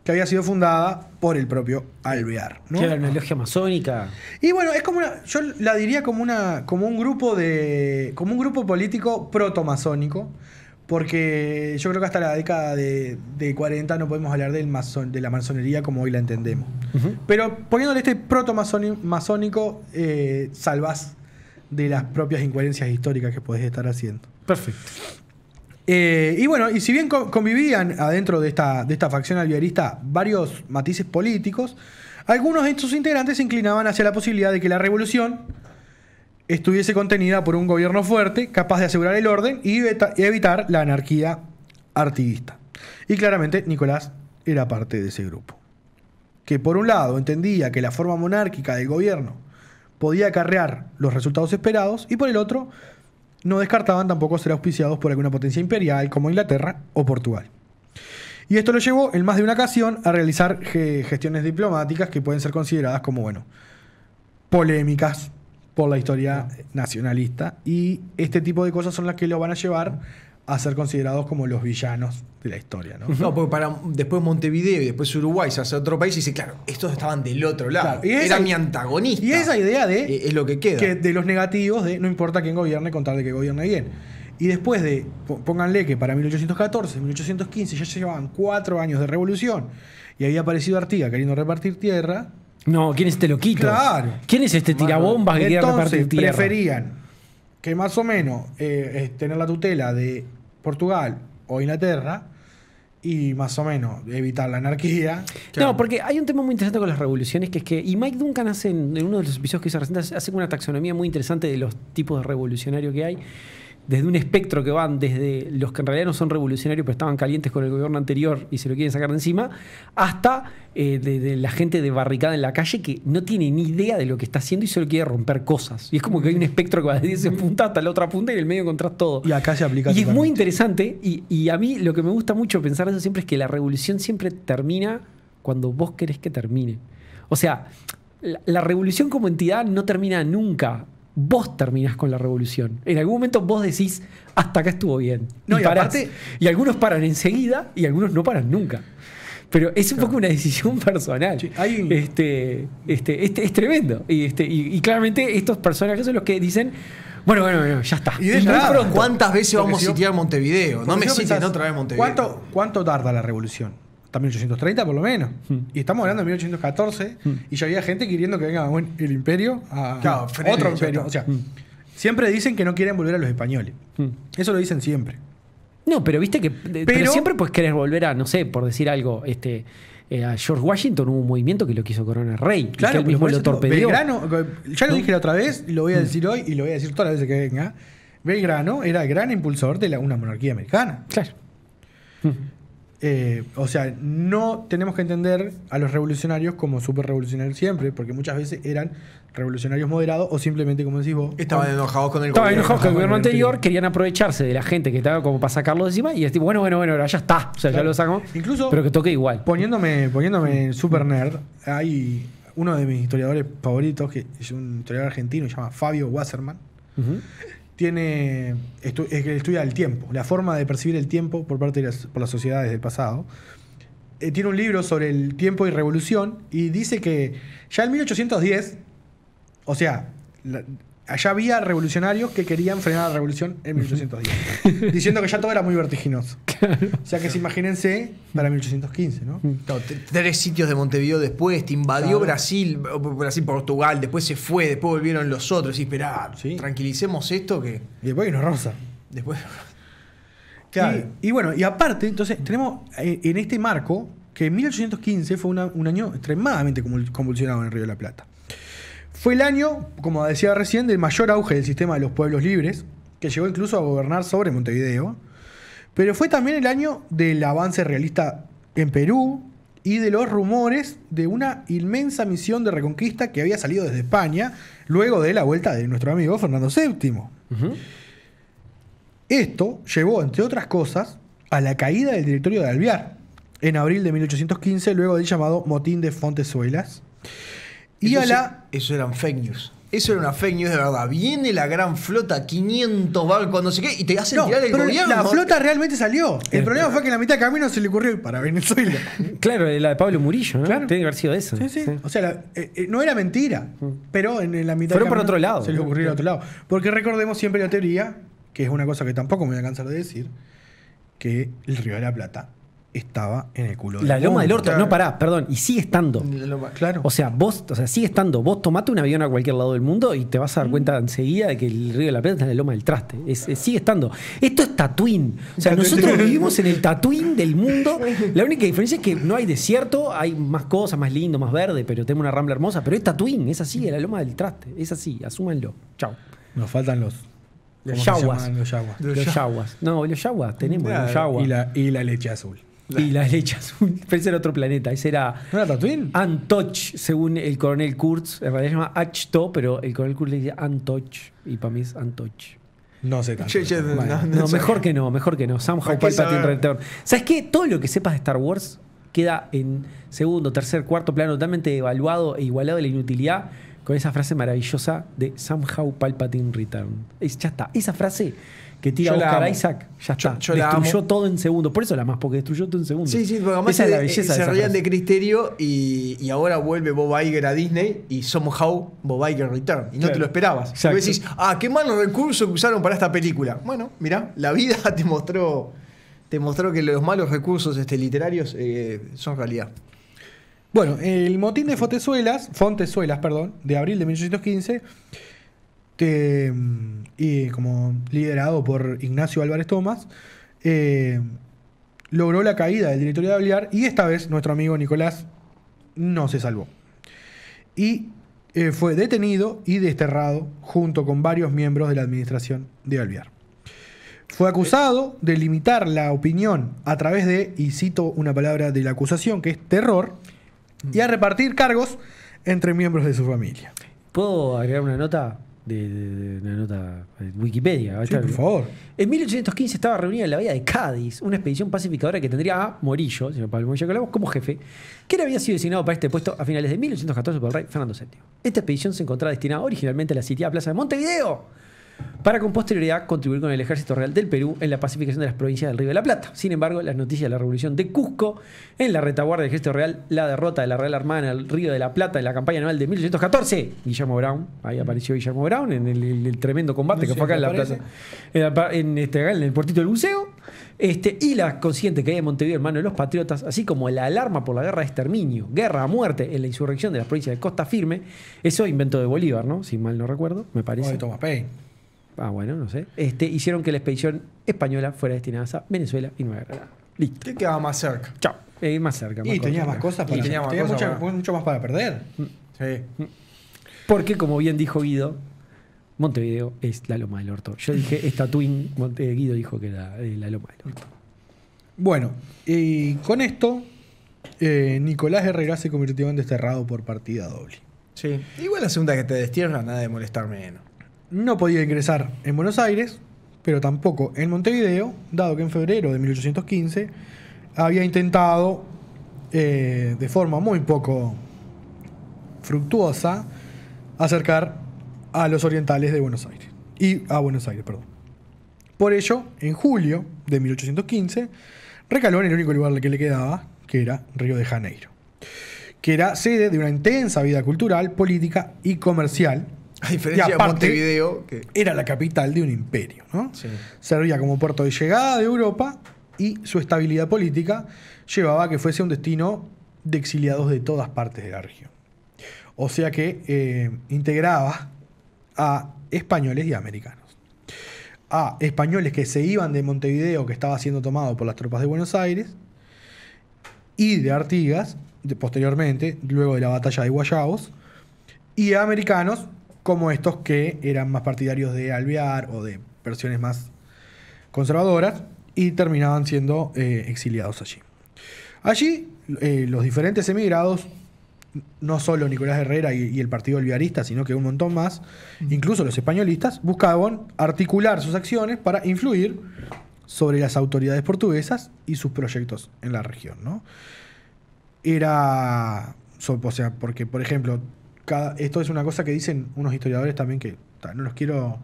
que había sido fundada por el propio Alvear. ¿no? Que era una logia masónica. Y bueno, es como Yo la diría como una. como un grupo de. como un grupo político masónico porque yo creo que hasta la década de, 40 no podemos hablar del de la masonería como hoy la entendemos. Pero poniéndole este proto-masónico, eh, salvás de las propias incoherencias históricas que podés estar haciendo. Perfecto. Eh, y bueno, y si bien convivían adentro de esta, de esta facción albiarista varios matices políticos, algunos de sus integrantes se inclinaban hacia la posibilidad de que la revolución estuviese contenida por un gobierno fuerte capaz de asegurar el orden y evitar la anarquía artiguista. Y claramente Nicolás era parte de ese grupo, que por un lado entendía que la forma monárquica del gobierno podía acarrear los resultados esperados y por el otro no descartaban tampoco ser auspiciados por alguna potencia imperial como Inglaterra o Portugal. Y esto lo llevó en más de una ocasión a realizar gestiones diplomáticas que pueden ser consideradas como, bueno, polémicas por la historia nacionalista y este tipo de cosas son las que lo van a llevar a ser considerados como los villanos de la historia, ¿no? porque para después Montevideo y después Uruguay se hace otro país y dice, claro, estos estaban del otro lado. Era mi antagonista. Y esa idea de. Eh, es, lo que queda. de los negativos de no importa quién gobierne, contar de que gobierne bien. Y después de, pónganle que para 1814, 1815 ya se llevaban cuatro años de revolución y había aparecido Artiga queriendo repartir tierra, no, ¿quién es este loquito? Claro. ¿Quién es este tirabombas que quiere repartir preferían que más o menos eh, tener la tutela de Portugal o Inglaterra y más o menos evitar la anarquía. No, porque hay un tema muy interesante con las revoluciones, que es que, y Mike Duncan hace en, uno de los episodios que hizo recientemente, hace una taxonomía muy interesante de los tipos de revolucionarios que hay desde un espectro que van desde los que en realidad no son revolucionarios, pero estaban calientes con el gobierno anterior y se lo quieren sacar de encima, hasta eh, la gente de barricada en la calle que no tiene ni idea de lo que está haciendo y solo quiere romper cosas. Y es como que hay un espectro que va desde esa punta hasta la otra punta y en el medio encontrás todo. Y acá se aplica. Y es muy interesante, y, a mí lo que me gusta mucho pensar eso siempre es que la revolución siempre termina cuando vos querés que termine. O sea, la revolución como entidad no termina nunca vos terminás con la revolución. En algún momento vos decís, hasta acá estuvo bien. y, y algunos paran enseguida y algunos no paran nunca. Pero es un poco una decisión personal. Este, este, este, es tremendo. Y, este, y, claramente estos personajes son los que dicen, bueno, bueno, bueno ya está. ¿cuántas veces vamos a sitiar Montevideo? No me siento. otra vez Montevideo. cuánto tarda la revolución? 1830 por lo menos. Hmm. Y estamos hablando de 1814 hmm. y ya había gente queriendo que venga el imperio a otro imperio. O sea, hmm. siempre dicen que no quieren volver a los españoles. Eso lo dicen siempre. No, pero viste que pero, siempre pues querés volver a, no sé, por decir algo, este eh, a George Washington hubo un movimiento que lo quiso coronar rey. Claro, ya lo dije la otra vez, lo voy a decir hoy y lo voy a decir todas las veces que venga. Belgrano era el gran impulsor de una monarquía americana. Claro. Eh, o sea, no tenemos que entender a los revolucionarios como súper revolucionarios siempre, porque muchas veces eran revolucionarios moderados o simplemente, como decís vos. Estaban enojados con el gobierno. enojados anterior, querían aprovecharse de la gente que estaba como para sacarlo de encima y es bueno, bueno, bueno, ahora ya está. O sea, ya lo saco, Incluso. Pero que toque igual. Poniéndome, poniéndome super nerd, hay uno de mis historiadores favoritos, que es un historiador argentino, se llama Fabio Wasserman tiene, que estudia el tiempo, la forma de percibir el tiempo por parte de las, sociedades del pasado. Eh, tiene un libro sobre el tiempo y revolución y dice que ya en 1810, o sea, allá había revolucionarios que querían frenar la revolución en 1810, diciendo que ya todo era muy vertiginoso. O sea que se imagínense para 1815, ¿no? tres sitios de Montevideo después, te invadió Brasil, Brasil, Portugal, después se fue, después volvieron los otros, y esperá, tranquilicemos esto que... Y después vino rosa. Después... Y, bueno, y aparte, entonces tenemos eh, en este marco que 1815 fue un año extremadamente convulsionado en el Río de la Plata. Fue el año, como decía recién, del mayor auge del sistema de los pueblos libres, que llegó incluso a gobernar sobre Montevideo. Pero fue también el año del avance realista en Perú y de los rumores de una inmensa misión de reconquista que había salido desde España luego de la vuelta de nuestro amigo Fernando VII. Esto llevó, entre otras cosas, a la caída del directorio de Alviar en abril de 1815, luego del llamado Motín de Fontesuelas, y eso Eso eran fake news. Eso era una fake news de verdad. Viene la gran flota, 500 barcos, no sé qué, y te hacen tirar el pero La flota realmente salió. El eh, problema eh, fue que en la mitad de camino se le ocurrió para Venezuela. Claro, la de Pablo Murillo, Claro. Tiene que haber sido eso. Sí, sí. O sea, eh, no era mentira, mm. pero en, la mitad. de camino otro lado. Se le ocurrió ir a otro lado. Porque recordemos siempre la teoría, que es una cosa que tampoco me voy a cansar de decir, que el Río de la Plata estaba en el culo La loma del orto, no pará, perdón, y sigue estando. claro. O sea, vos, o sea, sigue estando. Vos tomate un avión a cualquier lado del mundo y te vas a dar mm. cuenta enseguida de que el río de la Plata está en la loma del traste. sigue estando. Esto es Tatuín. O sea, nosotros vivimos en el Tatuín del mundo. La única diferencia es que no hay desierto, hay más cosas, más lindo, más verde, pero tenemos una rambla hermosa. Pero es Tatuín, es así, es la loma del traste. Es así, asúmanlo. Chao. Nos faltan los los yaguas. Los yaguas. No, los yaguas tenemos. Los yaguas. y la leche azul. Y la leche azul. en otro planeta. Ese era. ¿No era Antoch, según el coronel Kurtz. En realidad se llama Achto, pero el coronel Kurtz le dice Antoch. Y para mí es Antoch. No sé no, mejor que no, mejor que no. Somehow Palpatine Return. ¿Sabes qué? Todo lo que sepas de Star Wars queda en segundo, tercer, cuarto plano, totalmente evaluado e igualado de la inutilidad con esa frase maravillosa de Somehow Palpatine Return. ya está. Esa frase que tira Oscar Isaac, ya está. destruyó todo en segundo Por eso la más, porque destruyó todo en segundos. Sí, sí, porque además la belleza se, de rían de Cristerio y, ahora vuelve Bob Iger a Disney y somehow Bob Iger return. Y no te lo esperabas. Y decís, ah, qué malos recursos que usaron para esta película. Bueno, mirá, la vida te mostró, te mostró que los malos recursos este, literarios eh, son realidad. Bueno, el motín de Fontezuelas, ...Fontesuelas, perdón, de abril de 1815 este, mm, y como liderado por Ignacio Álvarez Tomás, eh, logró la caída del directorio de Alviar y esta vez nuestro amigo Nicolás no se salvó. Y eh, fue detenido y desterrado junto con varios miembros de la administración de alviar Fue acusado de limitar la opinión a través de, y cito una palabra de la acusación, que es terror, y a repartir cargos entre miembros de su familia. ¿Puedo agregar una nota? de, de, una nota Wikipedia. por favor. En 1815 estaba reunida en la bahía de Cádiz una expedición pacificadora que tendría a Morillo, señor Pablo Morillo que como jefe, que había sido designado para este puesto a finales de 1814 por el rey Fernando VII. Esta expedición se encontraba destinada originalmente a la sitiada Plaza de Montevideo para con posterioridad contribuir con el Ejército Real del Perú en la pacificación de las provincias del Río de la Plata. Sin embargo, las noticias de la revolución de Cusco en la retaguardia del Ejército Real, la derrota de la Real Armada en el Río de la Plata en la campaña anual de 1814, Guillermo Brown, ahí apareció Guillermo Brown en el, tremendo combate que fue acá en la plaza, en, este, en el puertito del buceo, este, y la consciente caída de Montevideo en manos de los patriotas, así como la alarma por la guerra de exterminio, guerra a muerte en la insurrección de las provincias de Costa Firme, eso invento de Bolívar, ¿no? Si mal no recuerdo, me parece ah, bueno, no sé, este, hicieron que la expedición española fuera destinada a Venezuela y Nueva Granada. Listo. ¿Qué quedaba más cerca? Chao. Eh, más cerca. y más cosas para mucho, más para perder. Mm. Sí. Mm. Porque, como bien dijo Guido, Montevideo es la loma del orto. Yo dije, esta Twin, eh, Guido dijo que era eh, la loma del orto. Bueno, y con esto, Nicolás Herrera se convirtió en desterrado por partida doble. Sí. Igual la segunda que te destierran, nada de molestarme. menos no podía ingresar en Buenos Aires, pero tampoco en Montevideo, dado que en febrero de 1815 había intentado eh, de forma muy poco fructuosa acercar a los orientales de Buenos Aires. Y a Buenos Aires, perdón. Por ello, en julio de 1815, recaló en el único lugar que le quedaba, que era Río de Janeiro, que era sede de una intensa vida cultural, política y comercial, a diferencia de Montevideo. Que... Era la capital de un imperio, ¿no? Servía como puerto de llegada de Europa y su estabilidad política llevaba a que fuese un destino de exiliados de todas partes de la región. O sea que eh, integraba a españoles y americanos. A españoles que se iban de Montevideo, que estaba siendo tomado por las tropas de Buenos Aires, y de Artigas, de, posteriormente, luego de la batalla de Guayabos, y a americanos como estos que eran más partidarios de Alvear o de versiones más conservadoras y terminaban siendo eh, exiliados allí. Allí eh, los diferentes emigrados, no solo Nicolás Herrera y, el Partido Alvearista, sino que un montón más, incluso los españolistas, buscaban articular sus acciones para influir sobre las autoridades portuguesas y sus proyectos en la región. ¿no? Era o sea, porque, por ejemplo, esto es una cosa que dicen unos historiadores también que no los quiero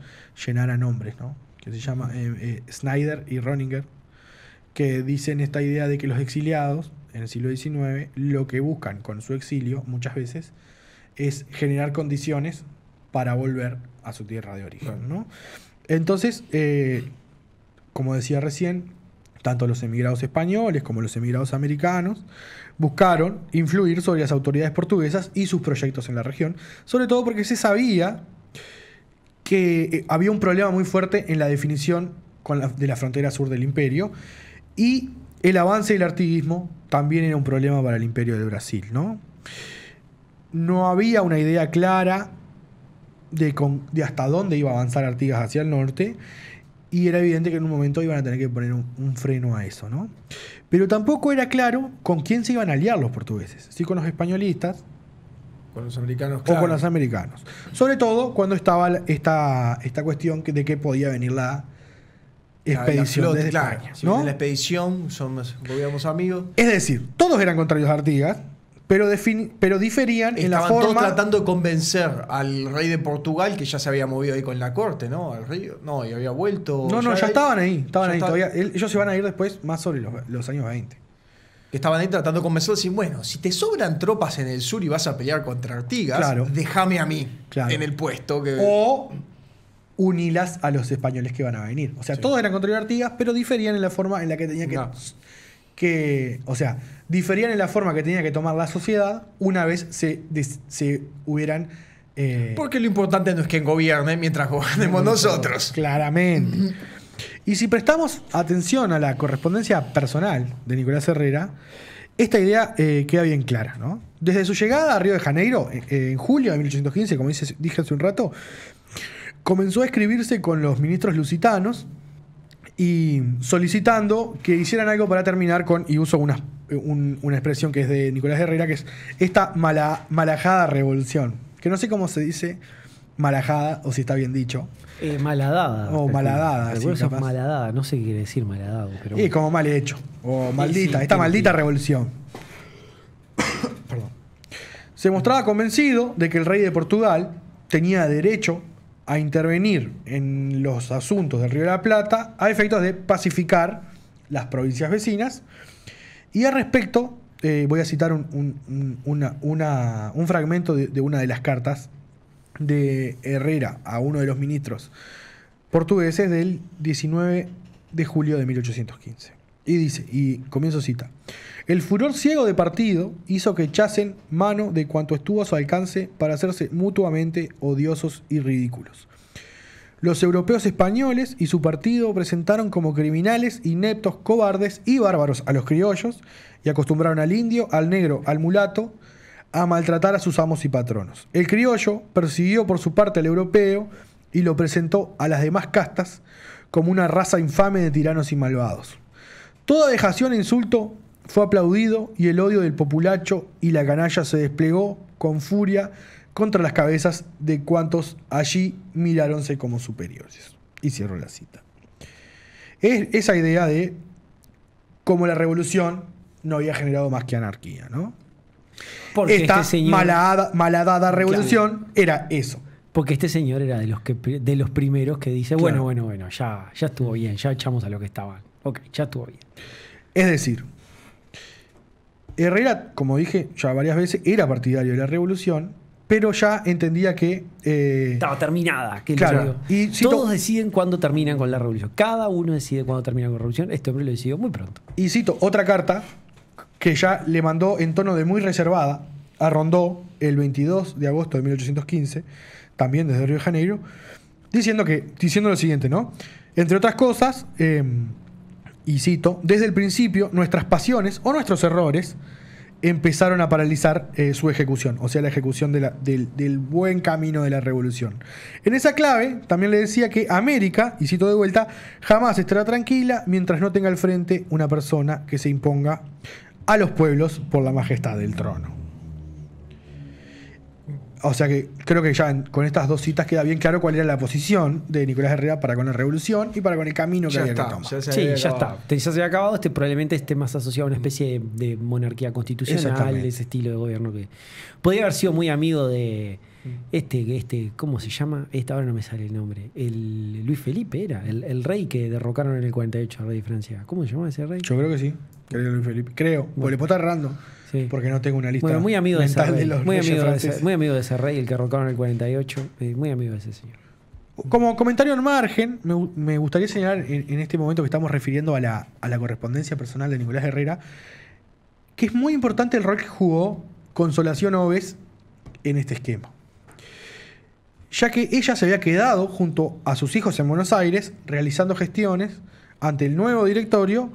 llenar a nombres, ¿no? que se llama eh, eh, Snyder y Roninger, que dicen esta idea de que los exiliados en el siglo XIX lo que buscan con su exilio muchas veces es generar condiciones para volver a su tierra de origen. Entonces, eh, como decía recién, tanto los emigrados españoles como los emigrados americanos buscaron influir sobre las autoridades portuguesas y sus proyectos en la región, sobre todo porque se sabía que eh, había un problema muy fuerte en la definición de la frontera sur del imperio y el avance del artiguismo también era un problema para el imperio de Brasil, ¿no? No había una idea clara de, de, hasta dónde iba a avanzar Artigas hacia el norte y era evidente que en un momento iban a tener que poner un, freno a eso, ¿no? Pero tampoco era claro con quién se iban a aliar los portugueses, sí con los españolistas, con los americanos, o con los americanos. Sobre todo cuando estaba esta, esta cuestión de que podía venir la expedición desde España, ¿no? la expedición, son, amigos. Es decir, todos eran contrarios a Artigas, pero, pero diferían en la forma. Todos tratando de convencer al rey de Portugal, que ya se había movido ahí con la corte, ¿no? Al rey, no, y había vuelto. No, no, ya, estaban ahí, estaban ahí. ellos se van a ir después, más sobre los, años 20 estaban ahí tratando de convencer, decir, bueno, si te sobran tropas en el sur y vas a pelear contra Artigas, déjame a mí en el puesto. O unilas a los españoles que van a venir. O sea, todos eran contra Artigas, pero diferían en la forma en la que tenía que que, o sea, diferían en la forma que tenía que tomar la sociedad una vez se, hubieran... Eh, Porque lo importante no es quien gobierne mientras gobernemos nosotros. Claramente. Y si prestamos atención a la correspondencia personal de Nicolás Herrera, esta idea eh, queda bien clara. ¿no? Desde su llegada a Río de Janeiro, eh, en julio de 1815, como dije hace un rato, comenzó a escribirse con los ministros lusitanos, y solicitando que hicieran algo para terminar con, y uso una, una expresión que es de Nicolás Herrera, que es esta mala, malajada revolución, que no sé cómo se dice malajada o si está bien dicho. Eh, maladada. O maladada. no sé qué quiere decir maladado. Pero Y como mal hecho, o maldita, esta maldita revolución. Perdón. Se mostraba convencido de que el rey de Portugal tenía derecho a intervenir en los asuntos del Río de la Plata a efectos de pacificar las provincias vecinas. Y al respecto, eh, voy a citar un, fragmento de, de, una de las cartas de Herrera a uno de los ministros portugueses del 19 de julio de 1815. Y dice, y comienzo cita, el furor ciego de partido hizo que echasen mano de cuanto estuvo a su alcance para hacerse mutuamente odiosos y ridículos. Los europeos españoles y su partido presentaron como criminales, ineptos, cobardes y bárbaros a los criollos y acostumbraron al indio, al negro, al mulato a maltratar a sus amos y patronos. El criollo persiguió por su parte al europeo y lo presentó a las demás castas como una raza infame de tiranos y malvados. Toda dejación e insulto fue aplaudido y el odio del populacho y la canalla se desplegó con furia contra las cabezas de cuantos allí miráronse como superiores. Y cierro la cita. Es esa idea de cómo la revolución no había generado más que anarquía, ¿no? Porque Esta este malada, revolución era eso. Porque este señor era de los, que, de los primeros que dice, bueno, bueno, bueno, ya, ya estuvo bien, ya echamos a lo que estaban. Ok, ya estuvo bien. Es decir, Herrera, como dije ya varias veces, era partidario de la revolución, pero ya entendía que... Eh, Estaba terminada. Que claro, y Todos deciden cuándo terminan con la revolución. Cada uno decide cuándo termina con la revolución. Este hombre lo decidió muy pronto. Y cito otra carta que ya le mandó en tono de muy reservada a Rondó el 22 de agosto de 1815, también desde Río de Janeiro, diciendo, que, diciendo lo siguiente, ¿no? Entre otras cosas... Em, y cito, desde el principio nuestras pasiones o nuestros errores empezaron a paralizar eh, su ejecución, o sea, la ejecución del, del, buen camino de la revolución. En esa clave, también le decía que América, y cito de vuelta, jamás estará tranquila mientras no tenga al frente una persona que se imponga a los pueblos por la majestad del trono. O sea que creo que ya con estas dos citas queda bien claro cuál era la posición de Nicolás Herrera para con la revolución y para con el camino que había está, sí, ya está. Ya se había acabado. Este probablemente esté más asociado a una especie de, monarquía constitucional, de ese estilo de gobierno que. Podría haber sido muy amigo de. Mm. Este, este, ¿cómo se llama? Esta ahora no me sale el nombre. El Luis Felipe era, el, rey que derrocaron en el 48 al rey de Francia. ¿Cómo se llamaba ese rey? Yo creo que sí. Creo que Luis Felipe. Creo. O le puedo estar porque no tengo una lista. muy amigo de, ese los muy amigo de ese, muy amigo de ese rey, el que en el 48. Eh, muy amigo de ese señor. Como comentario al margen, me, gustaría señalar en, este momento que estamos refiriendo a la, a la correspondencia personal de Nicolás Herrera, que es muy importante el rol que jugó Consolación Oves en este esquema. Ya que ella se había quedado junto a sus hijos en Buenos Aires realizando gestiones ante el nuevo directorio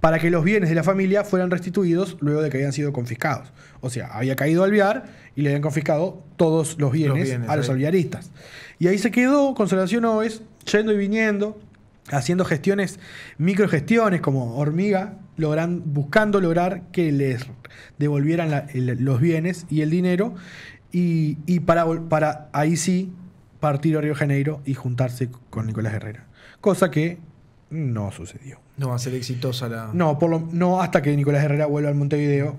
para que los bienes de la familia fueran restituidos luego de que habían sido confiscados. O sea, había caído alviar y le habían confiscado todos los bienes, a los alviaristas Y ahí se quedó Consolación Oves yendo y viniendo, haciendo gestiones, microgestiones como hormiga, buscando lograr que les devolvieran los bienes y el dinero. Y, para, para ahí sí partir a Río Janeiro y juntarse con Nicolás Herrera. Cosa que no sucedió. No va a ser exitosa la. No, por no hasta que Nicolás Herrera vuelva al Montevideo,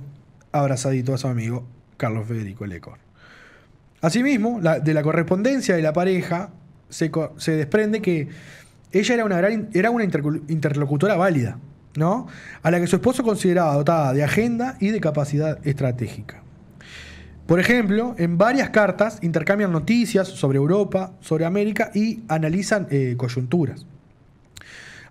abrazadito a su amigo Carlos Federico Lecor. Asimismo, de la correspondencia de la pareja se, desprende que ella era una, era una interlocutora válida, ¿no? A la que su esposo consideraba dotada de agenda y de capacidad estratégica. Por ejemplo, en varias cartas intercambian noticias sobre Europa, sobre América y analizan eh, coyunturas.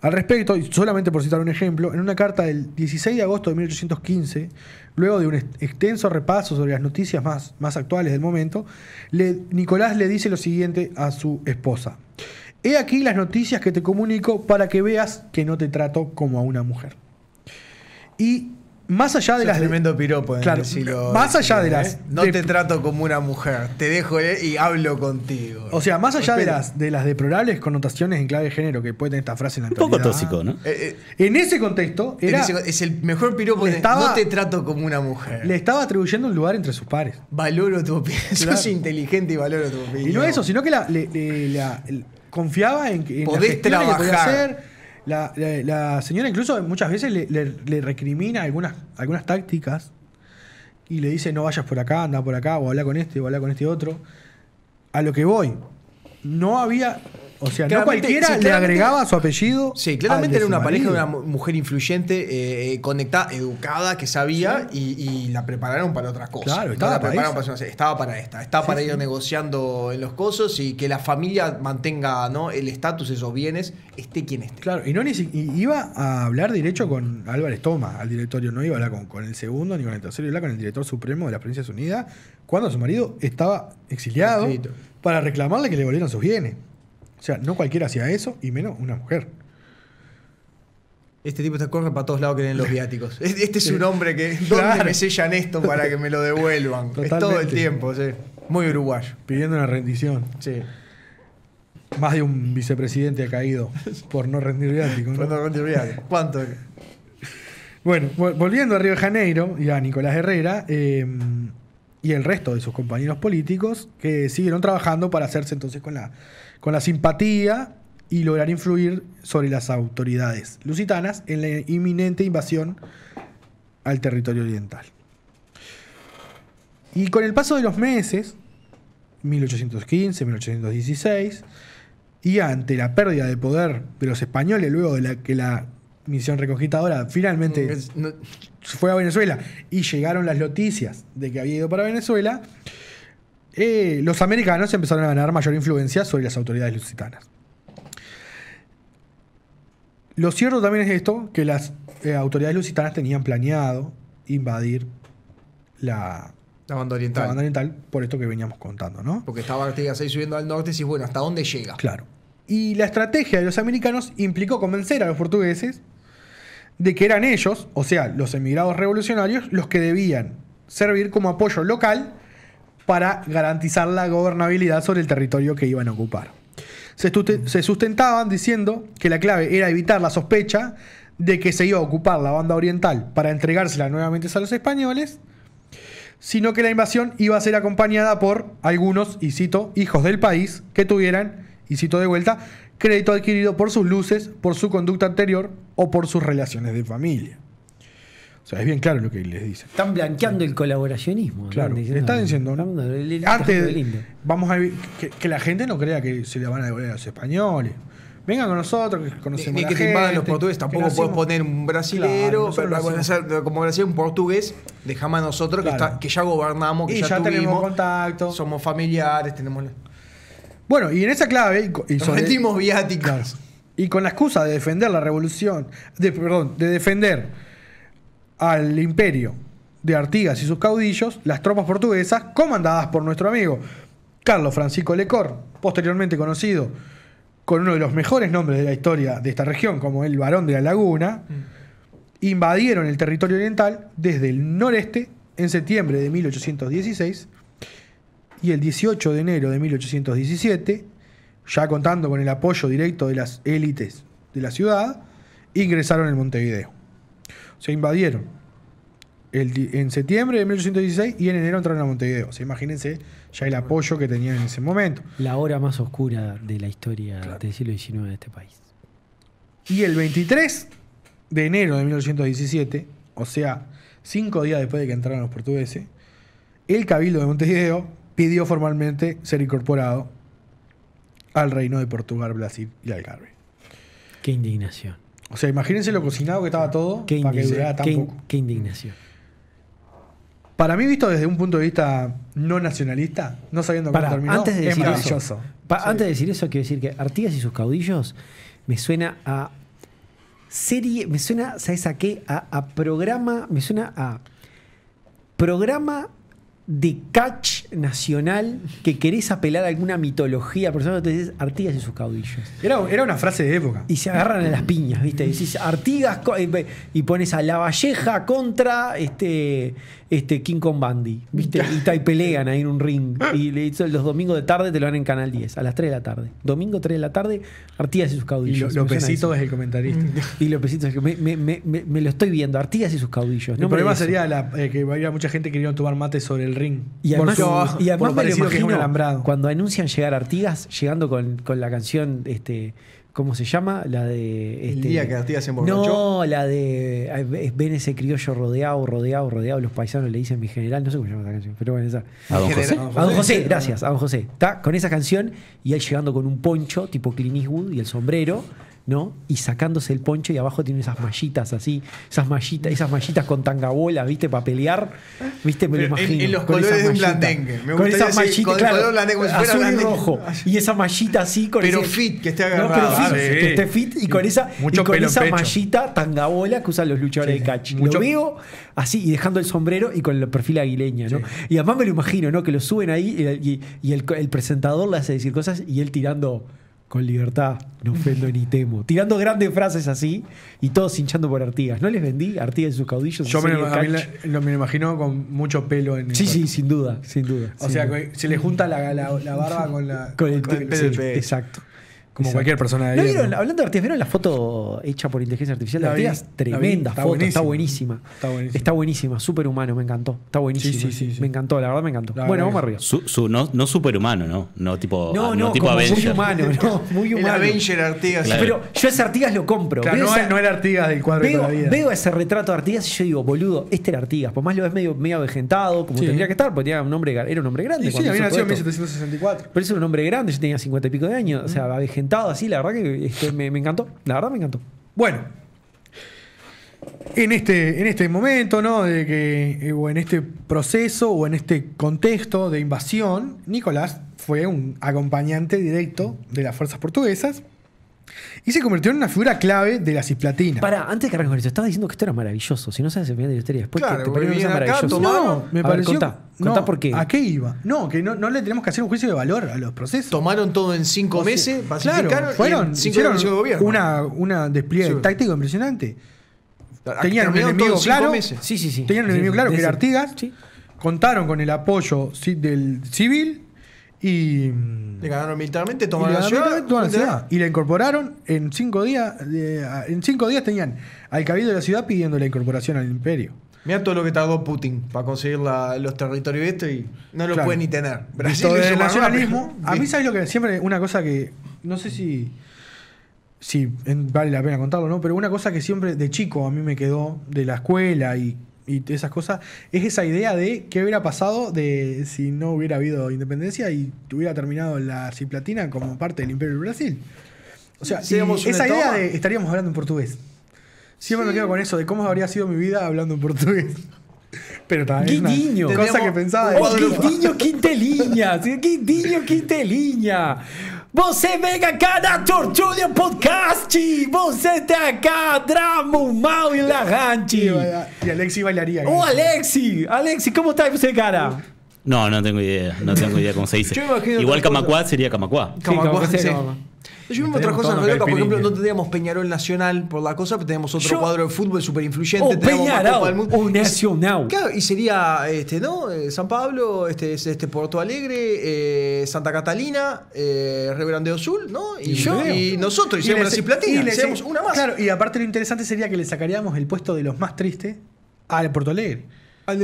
Al respecto, y solamente por citar un ejemplo, en una carta del 16 de agosto de 1815, luego de un extenso repaso sobre las noticias más, más actuales del momento, le, Nicolás le dice lo siguiente a su esposa. He aquí las noticias que te comunico para que veas que no te trato como a una mujer. Y más allá de las. Tremendo piropo, claro, Más allá de las. ¿eh? No te trato como una mujer, te dejo eh, y hablo contigo. O sea, más allá de las, de las deplorables connotaciones en clave de género que puede tener esta frase en la Un poco tóxico, ¿no? Eh, en ese contexto. Era, es el mejor piropo de estaba, no te trato como una mujer. Le estaba atribuyendo un lugar entre sus pares. Valoro tu opinión. Sos inteligente y valoro tu opinión. Y no eso, sino que confiaba en, que Podés trabajar. que hacer la, señora incluso muchas veces le, recrimina algunas, algunas tácticas y le dice no vayas por acá, anda por acá, o habla con este, o habla con este otro. A lo que voy, no había o sea, no cualquiera le agregaba su apellido. Sí, claramente era una pareja de una mujer influyente, eh, eh, conectada, educada, que sabía y, la prepararon para otras cosas. Claro, estaba, para, estaba para esta. Estaba para ir negociando en los cosos y que la familia mantenga el estatus, esos bienes, esté quien esté. Claro, y no iba a hablar derecho con Álvarez Toma, al directorio. No iba a hablar con, el segundo ni con el tercero, iba a hablar con el director supremo de las Provincias Unidas, cuando su marido estaba exiliado para reclamarle que le volvieran sus bienes. O sea, no cualquiera hacía eso y menos una mujer. Este tipo está corre para todos lados que tienen los viáticos. Este es un hombre que. me sellan esto para que me lo devuelvan? Es todo el tiempo, sí. Muy uruguayo. Pidiendo una rendición. Sí. Más de un vicepresidente ha caído por no rendir viático. Por no rendir viático. ¿Cuánto? Bueno, volviendo a Río de Janeiro y a Nicolás Herrera em, y el resto de sus compañeros políticos que siguieron trabajando para hacerse entonces con la con la simpatía y lograr influir sobre las autoridades lusitanas en la inminente invasión al territorio oriental. Y con el paso de los meses, 1815, 1816, y ante la pérdida de poder de los españoles luego de la, que la misión recogitadora finalmente fue a Venezuela y llegaron las noticias de que había ido para Venezuela, eh, los americanos empezaron a ganar mayor influencia sobre las autoridades lusitanas. Lo cierto también es esto, que las eh, autoridades lusitanas tenían planeado invadir la, banda oriental. por esto que veníamos contando, ¿no? Porque estaba Artigas ahí subiendo al norte y bueno, ¿hasta dónde llega? Claro. Y la estrategia de los americanos implicó convencer a los portugueses de que eran ellos, o sea, los emigrados revolucionarios, los que debían servir como apoyo local para garantizar la gobernabilidad sobre el territorio que iban a ocupar. Se sustentaban diciendo que la clave era evitar la sospecha de que se iba a ocupar la banda oriental para entregársela nuevamente a los españoles, sino que la invasión iba a ser acompañada por algunos, y cito, hijos del país que tuvieran, y cito de vuelta, crédito adquirido por sus luces, por su conducta anterior o por sus relaciones de familia. O sea, es bien claro lo que les dice. Están blanqueando el colaboracionismo. Claro, están diciendo, vamos a que, la gente no crea que se le van a devolver a los españoles. Vengan con nosotros, que conocemos Ni, ni que los portugueses, tampoco puedes poner un brasilero, pero como decía un portugués, dejamos a nosotros que, ya gobernamos, que ya, tenemos contacto. Somos familiares, tenemos... Bueno, y en esa clave... Y viáticos. Y con la excusa de defender la revolución, de, perdón, de defender al imperio de Artigas y sus caudillos las tropas portuguesas comandadas por nuestro amigo Carlos Francisco Lecor, posteriormente conocido con uno de los mejores nombres de la historia de esta región, como el Barón de la Laguna, mm. invadieron el territorio oriental desde el noreste en septiembre de 1816 y el 18 de enero de 1817, ya contando con el apoyo directo de las élites de la ciudad, ingresaron en Montevideo se invadieron. en septiembre de 1816 y en enero entraron a Montevideo. O sea, imagínense ya el apoyo que tenían en ese momento. La hora más oscura de la historia del siglo XIX de este país. Y el 23 de enero de 1817, o sea, cinco días después de que entraron los portugueses, el Cabildo de Montevideo pidió formalmente ser incorporado al reino de Portugal, Brasil y Algarve. Qué indignación. O sea, imagínense lo cocinado que estaba todo para que durara tan qué, Qué indignación. Para mí, visto desde un punto de vista no nacionalista, no sabiendo cómo terminó, antes de decir es maravilloso. Antes de decir eso, quiero decir que Artigas y sus caudillos me suena a serie, me suena, ¿sabes a qué? A, a programa, me suena a programa de catch nacional que querés apelar a alguna mitología, por eso te Artigas y sus caudillos. Era, era, una frase de época. Y se agarran a las piñas, ¿viste? Y Artigas y pones a La Valleja contra este, este King Kong Bandy, ¿viste? Y, pelean ahí en un ring. Y los domingos de tarde te lo dan en Canal 10, a las 3 de la tarde. Domingo 3 de la tarde, Artigas y sus caudillos. Y lo, es el comentarista. Y Lopecito es el me, me, me, me, lo estoy viendo, Artigas y sus caudillos. el problema sería eh, que había mucha gente que a tomar mate sobre el y además, mí y además me lo imagino alambrado. cuando anuncian llegar Artigas, llegando con, con, la canción, este, ¿cómo se llama? La de. Este, El día que Artigas se No, la de. Eh, ven ese criollo rodeado, rodeado, rodeado. Los paisanos le dicen mi general, no sé cómo se llama esa canción, pero bueno, esa. A don José. A don José, gracias, a don José. Está con esa canción y él llegando con un poncho, tipo Clint Eastwood y el sombrero ¿no? Y sacándose el poncho y abajo tiene esas mallitas así, esas mallitas, esas mallitas con tangabola, ¿viste? Para pelear, ¿viste? Me lo imagino. En, los colores de un blandengue. con esas mallitas, claro, azul blandengue. y rojo. Y esa mallita así con Pero fit, que esté agarrado. No, pero fit, ah, que esté fit y con esa, con esa mallita tangabola que usan los luchadores de catch. Lo veo así y dejando el sombrero y con el perfil aguileña, ¿no? Y además me lo imagino, ¿no? Que lo suben ahí y, el presentador le hace decir cosas y él tirando con libertad, no ofendo ni temo. Tirando grandes frases así y todos hinchando por Artigas. ¿No les vendí Artigas y sus caudillos? Yo me lo, a imagino con mucho pelo en el Sí, sí, sin duda, sin duda. O sea, se le junta la, barba con, la, el, pelo. exacto. Como cualquier persona de ¿No vieron, hablando de Artigas, ¿vieron la foto hecha por inteligencia artificial de Artigas? Tremenda foto, está buenísima. Está buenísima. Está buenísima, superhumano, me encantó. Está buenísimo. Sí, sí, sí, me encantó, la verdad me encantó. bueno, vamos arriba. no, no humano, ¿no? No tipo, no, no, no tipo como Avenger. Muy humano, no, muy humano. El Avenger Artigas. Pero yo ese Artigas lo compro. no, era Artigas del cuadro veo, todavía. Veo ese retrato de Artigas y yo digo, boludo, este era Artigas. Por más lo ves medio, medio avejentado, como tendría que estar, porque era un hombre, era un hombre grande. Sí, sí, había nacido en 1764. Pero ese era un hombre grande, yo tenía 50 y pico de años. O sea, avejentado así, la verdad que este, me, encantó, la verdad me encantó. Bueno, en este, en este momento, ¿no? De que, eh, o en este proceso o en este contexto de invasión, Nicolás fue un acompañante directo de las fuerzas portuguesas y se convirtió en una figura clave de la cisplatina. Para, antes de que arranque con eso, estaba diciendo que esto era maravilloso. Si no sabes el final de la historia, después claro, te, te acá, maravilloso. no, me pareció, por qué. ¿A qué iba? No, que no, le tenemos que hacer un juicio de valor a los procesos. Tomaron todo en cinco meses, pacificaron claro, fueron, cinco hicieron de gobierno. Una, una despliegue táctico impresionante. Tenían un enemigo claro. Sí, sí, Tenían un enemigo claro, que era Artigas. Contaron con el apoyo del civil y. Le ganaron militarmente, tomaron la, ciudad, Y la incorporaron en cinco días. en cinco días tenían al cabildo de la ciudad pidiendo la incorporación al imperio. Mira todo lo que tardó Putin para conseguir los territorios estos y no lo puede ni tener. Brasil es el nacionalismo. A mí, ¿sabes lo que siempre? Una cosa que. No sé si. Si vale la pena contarlo, ¿no? Pero una cosa que siempre de chico a mí me quedó de la escuela y y esas cosas, es esa idea de qué hubiera pasado de si no hubiera habido independencia y hubiera terminado la Ciplatina como parte del Imperio del Brasil. O sea, esa idea de estaríamos hablando en portugués. Siempre me quedo con eso, de cómo habría sido mi vida hablando en portugués. Pero también cosa que pensaba. De oh, niño, Quinteliña. niño, Quinteliña. Você vem cá da Tortuga Podcast. Você está acá Dramo Mal e Larrante. Y Alexi bailaría. ¡Oh, Alexi! Alexi, ¿cómo estás você, cara? No, no tengo idea. No tengo idea cómo se dice. Igual Camacuá sería Camacuá. Camacuá, sí. Yo mismo otras cosas, por ejemplo, no tendríamos Peñarol Nacional por la cosa, pero tenemos otro cuadro de fútbol súper influyente. O Peñarol o Nacional. y sería este, ¿no? Eh, San Pablo, este, este Porto Alegre, eh, Santa Catalina, eh, Azul, ¿no? Y, y, nosotros hicimos la una más. Claro, y aparte lo interesante sería que le sacaríamos el puesto de los más tristes al Porto Alegre. Al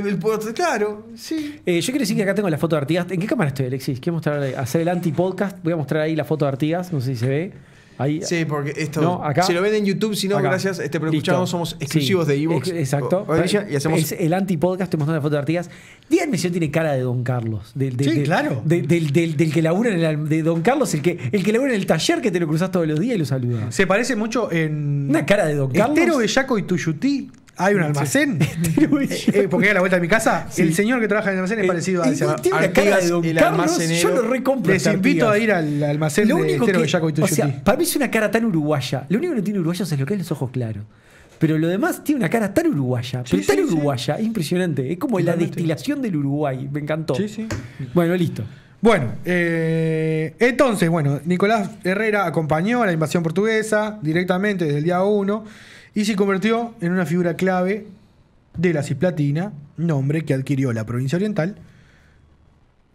claro, sí. Eh, yo quiero decir que acá tengo la foto de Artigas. ¿En qué cámara estoy, Alexis? Quiero mostrar, hacer el anti-podcast. Voy a mostrar ahí la foto de Artigas, no sé si se ve. Ahí. Sí, porque esto. acá, si lo ven en YouTube, si no, gracias. Este, pero escuchamos, somos exclusivos de Evox. exacto. y hacemos... el anti-podcast, estoy mostrando la foto de Artigas. Díganme si tiene cara de Don Carlos. sí, claro. Del, que labura en el. De Don Carlos, el que, el que labura en el taller que te lo cruzas todos los días y lo saludas. Se parece mucho en. Una cara de Don Carlos. Estero Bellaco y Tuyutí. Hay un almacén. Eh, eh, porque a la vuelta de mi casa, el señor que trabaja en el almacén es eh, parecido a ese Yo lo recompro. Les invito a ir al almacén de que, y O para mí es una cara tan uruguaya. Lo único que no tiene uruguayos es lo que es los ojos claros. Pero lo demás tiene una cara tan uruguaya, tan uruguaya, es impresionante. Es como la destilación del Uruguay, me encantó. Sí, sí. Bueno, listo. Bueno, entonces, bueno, Nicolás Herrera acompañó a la invasión portuguesa directamente desde el día 1 y se convirtió en una figura clave de la cisplatina, nombre que adquirió la provincia oriental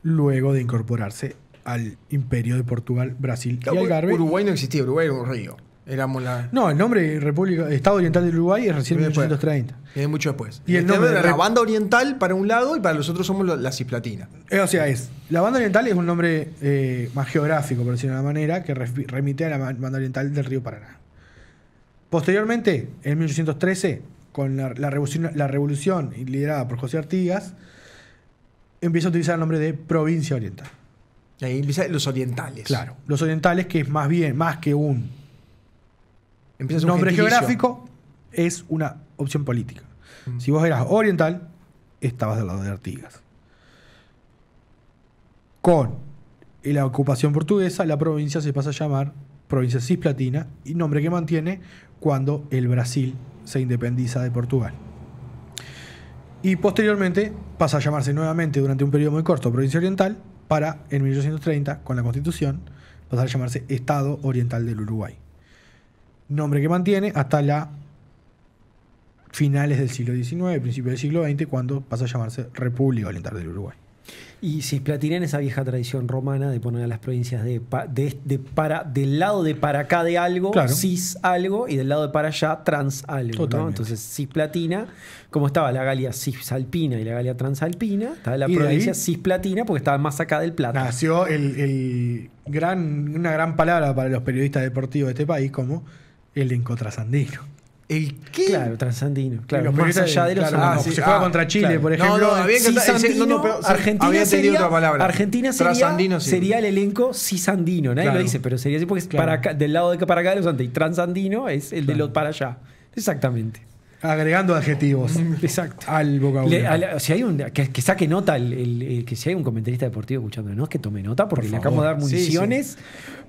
luego de incorporarse al imperio de Portugal, Brasil y Algarve. Uruguay no existía, Uruguay era un río. No, el nombre República, Estado Oriental de Uruguay es recién 1830. Es mucho después. Y el, este, nombre de la banda oriental para un lado y para los otros somos la cisplatina. Eh, o sea, es. La banda oriental es un nombre eh, más geográfico, por decirlo de una manera, que remite a la banda oriental del río Paraná. Posteriormente, en 1813, con la, revolución, liderada por José Artigas, empieza a utilizar el nombre de provincia oriental. Ahí empieza los orientales. Claro, los orientales que es más bien, más que un nombre geográfico, es una opción política. Mm. Si vos eras oriental, estabas del lado de Artigas. Con la ocupación portuguesa, la provincia se pasa a llamar provincia cisplatina y nombre que mantiene cuando el Brasil se independiza de Portugal. Y posteriormente pasa a llamarse nuevamente durante un periodo muy corto Provincia Oriental para en 1830, con la Constitución, pasar a llamarse Estado Oriental del Uruguay. Nombre que mantiene hasta la finales del siglo XIX, principio del siglo XX, cuando pasa a llamarse República Oriental del Uruguay. Y cisplatina en esa vieja tradición romana de poner a las provincias de, para, del lado de para acá de algo, cis algo, y del lado de para allá, trans algo. Entonces, cisplatina, como estaba la Galia cisalpina y la Galia transalpina, estaba la provincia cisplatina porque estaba más acá del plata. Nació el, gran, una gran palabra para los periodistas deportivos de este país como el encontrasandino ¿El qué? Claro, transandino. Claro, más allá de los ah, sí, Se juega ah, contra Chile, por ejemplo. No, no, había que Argentina sería, otra palabra. Argentina sería, el elenco cisandino. Nadie lo dice, pero sería así porque es del lado de para acá de los Y transandino es el de los para allá. Exactamente. Agregando adjetivos. Exacto. Al vocabulario. si hay un, que, saque nota, que si hay un comentarista deportivo escuchando, no es que tome nota, porque le acabo de dar municiones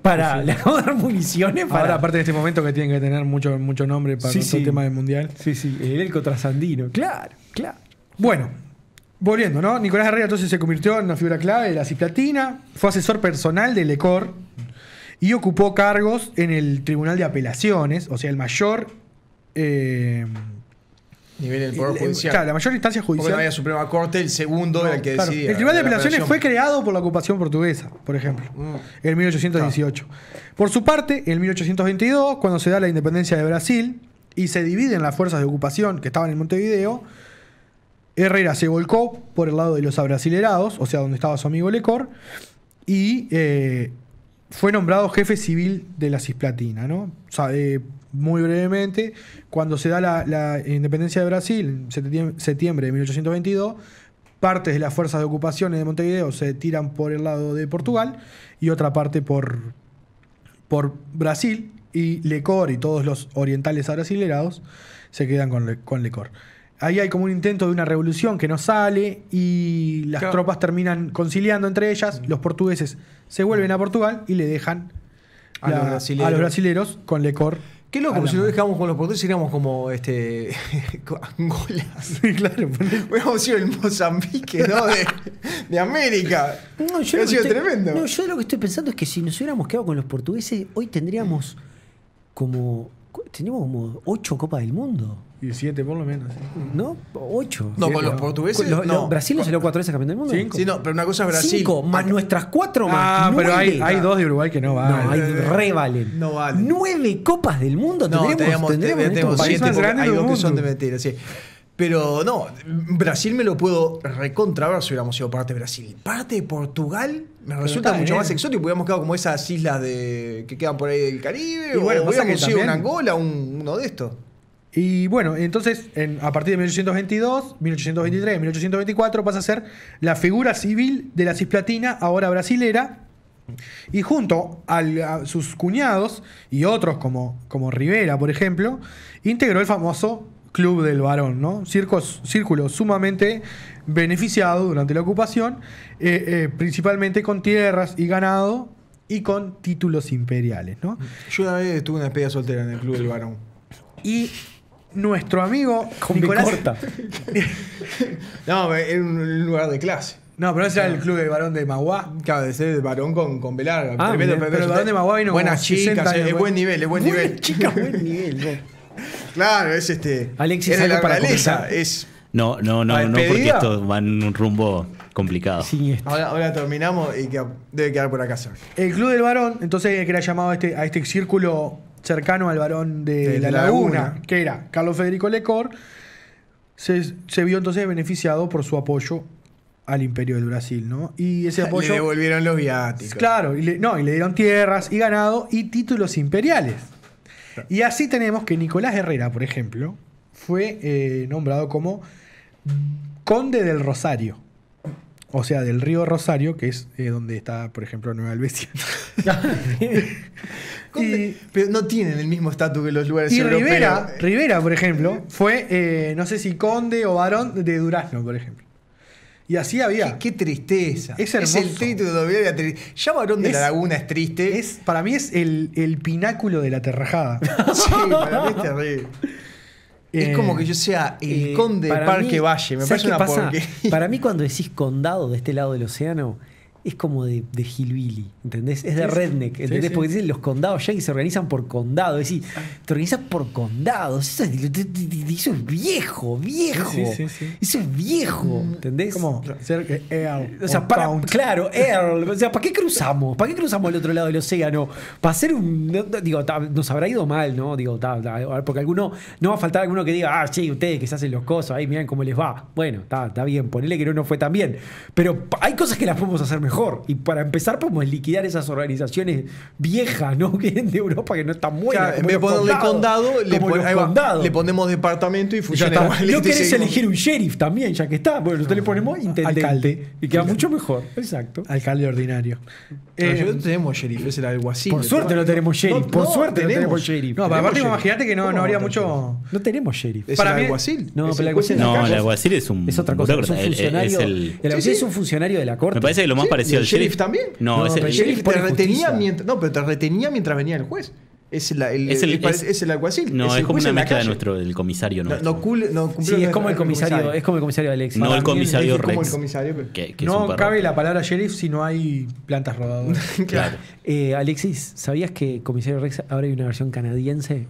para. Le acabo de dar municiones para. Ahora, aparte de este momento que tiene que tener mucho, mucho nombre para el tema de mundial. Sí, sí, el Elco Trasandino. Claro, claro. Bueno, volviendo, ¿no? Nicolás Herrera entonces se convirtió en una figura clave de la Ciplatina, fue asesor personal de Lecor y ocupó cargos en el Tribunal de Apelaciones, o sea, el mayor. Eh, Nivel del Poder Judicial. Claro, la mayor instancia judicial. Porque había Suprema Corte, el segundo era el que decidía. El Tribunal de Apelaciones fue creado por la ocupación portuguesa, por ejemplo, mm. en 1818. Por su parte, en 1822, cuando se da la independencia de Brasil y se dividen las fuerzas de ocupación que estaban en Montevideo, Herrera se volcó por el lado de los abrasilerados, o sea, donde estaba su amigo Lecor, y eh, fue nombrado jefe civil de la Cisplatina, ¿no? O sea, eh, muy brevemente, cuando se da la, independencia de Brasil, en septiembre de 1822, partes de las fuerzas de ocupación de Montevideo se tiran por el lado de Portugal y otra parte por, por Brasil, y Lecor y todos los orientales abrasilerados se quedan con, le, Lecor. Ahí hay como un intento de una revolución que no sale y las tropas terminan conciliando entre ellas. Mm. Los portugueses se vuelven mm. a Portugal y le dejan a, los, brasileros. con Lecor Qué loco, si nos dejamos con los portugueses seríamos como este Angola. Sí, claro. Hubiéramos sido el Mozambique, ¿no? De, América. No, yo ha sido tremendo. No, yo lo que estoy pensando es que si nos hubiéramos quedado con los portugueses, hoy tendríamos como. Tendríamos como ocho Copas del Mundo. Y siete por lo menos. No, ocho. No, con los portugueses. no. Brasil no salió cuatro veces campeón del mundo. Cinco. Sí, no, pero una cosa es Brasil. Cinco, más nuestras cuatro más. Ah, nueve. pero hay, hay, dos de Uruguay que no valen. No, hay, eh, re valen. No valen. Nueve copas del mundo no, tendremos. tendremos, siete, hay dos que son de mentira, sí. Pero no, Brasil me lo puedo recontraver si hubiéramos sido parte de Brasil. Parte de Portugal me resulta mucho más exótico. Hubiéramos quedado como esas islas de que quedan por ahí del Caribe. bueno, o hubiéramos sido un Angola, un, uno de estos. Y bueno, entonces a partir de 1822, 1823, 1824 pasa a ser la figura civil de la cisplatina, ahora brasilera, y junto a sus cuñados y otros como, como Rivera, por ejemplo, integró el famoso Club del Varón, ¿no? Circos, círculo sumamente beneficiado durante la ocupación, eh, eh, principalmente con tierras y ganado y con títulos imperiales, ¿no? Yo una vez en una despedida soltera en el Club del Varón. Y nuestro amigo Con Nicolás. no, en un lugar de clase. No, pero ese era el club del varón de Magua Claro, ese es el varón con, con Belarga. Ah, tremendo, pero, el varón de Magua vino Buenas chicas, es buen nivel, es buen nivel. Chica, buen nivel. claro, es este. Alexis, es la para No, no, no, no, porque esto va en un rumbo complicado. Este. ahora, terminamos y que debe quedar por acá, Sergio. El club del varón, entonces, que era llamado este, a este círculo cercano al varón de, la, laguna, que era Carlos Federico Lecor, se, vio entonces beneficiado por su apoyo al imperio del Brasil, ¿no? Y ese apoyo... Le devolvieron los viáticos. Claro, y le, no, y le dieron tierras y ganado y títulos imperiales. Y así tenemos que Nicolás Herrera, por ejemplo, fue eh, nombrado como conde del Rosario. O sea, del río Rosario, que es eh, donde está, por ejemplo, Nueva Albesia. pero no tienen el mismo estatus que los lugares europeos. Rivera, eh, Rivera, por ejemplo, fue, eh, no sé si conde o varón de Durazno, por ejemplo. Y así había. Qué, tristeza. Es, hermoso. el título de Ya varón de la laguna es triste. para mí es el, pináculo de la terrajada. sí, para mí es terrible. Es eh, como que yo sea el conde de Parque Valle. Me parece una Para mí, cuando decís condado de este lado del océano, es como de, de hillbilly, ¿entendés? Es de redneck, ¿entendés? Porque dicen los condados ya que se organizan por condado, es decir, te organizas por condados, eso es, viejo, viejo, eso es viejo, mm, ¿entendés? Como O claro, Earl, o sea, ¿para qué cruzamos? ¿Para qué cruzamos al otro lado del océano? Para hacer un, digo, nos habrá ido mal, ¿no? Digo, porque alguno, no va a faltar alguno que diga, ah, che, ustedes que se hacen los cosas, ahí miren cómo les va. Bueno, está bien, ponele que no no fue tan bien, pero hay cosas que las podemos hacer mejor. Y para empezar, podemos liquidar esas organizaciones viejas, ¿no? Que de Europa que no están muy en vez de ponerle condado, le, ponemos departamento y funciona. No este querés elegir un sheriff también, ya que está. Bueno, nosotros le ponemos ah, intendente. Alcalde. Y queda mucho mejor. Exacto. Alcalde ordinario. Eh, no tenemos sheriff, es el alguacil. Por suerte no tenemos sheriff. por suerte no tenemos sheriff. No, aparte, imagínate que no, no habría mucho. No tenemos sheriff. ¿Es para el alguacil? No, pero el alguacil es un. Es otra cosa. Es un funcionario. El alguacil es un funcionario de la corte. Me parece que lo más parecido el, sheriff. también? No, es el, el sheriff te retenía mientras, pero te retenía mientras venía el juez. Es, el, alguacil. No, es, como una mezcla de nuestro, del comisario. No, sí, es como el comisario, de es como el comisario Alexis, No el comisario Rex. no cabe la palabra sheriff si no hay plantas rodadas. claro. Eh, Alexis, ¿sabías que Comisario Rex ahora hay una versión canadiense?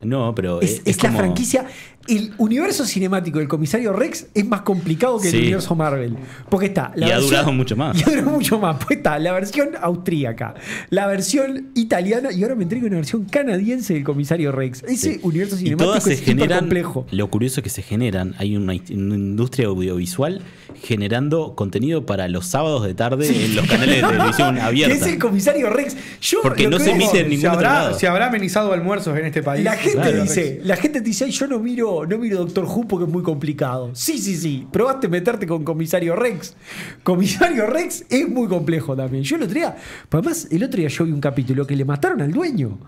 No, pero es, la franquicia el universo cinemático del comisario Rex es más complicado que el universo Marvel. Porque está. y ha durado mucho más. Y ha durado mucho más. Pues está la versión austríaca, la versión italiana y ahora me entrego una versión canadiense del comisario Rex. Ese universo cinemático es se generan, complejo. Lo curioso es que se generan. Hay una, industria audiovisual generando contenido para los sábados de tarde en los canales de televisión abierta. es el comisario Rex. Yo, Porque no se emite en ningún habrá, Se habrá amenizado almuerzos en este país. La gente dice, la gente dice, yo no miro no miro Doctor Who porque es muy complicado. Sí, sí, sí. Probaste meterte con Comisario Rex. Comisario Rex es muy complejo también. Yo el otro día, además, el otro día yo vi un capítulo que le mataron al dueño.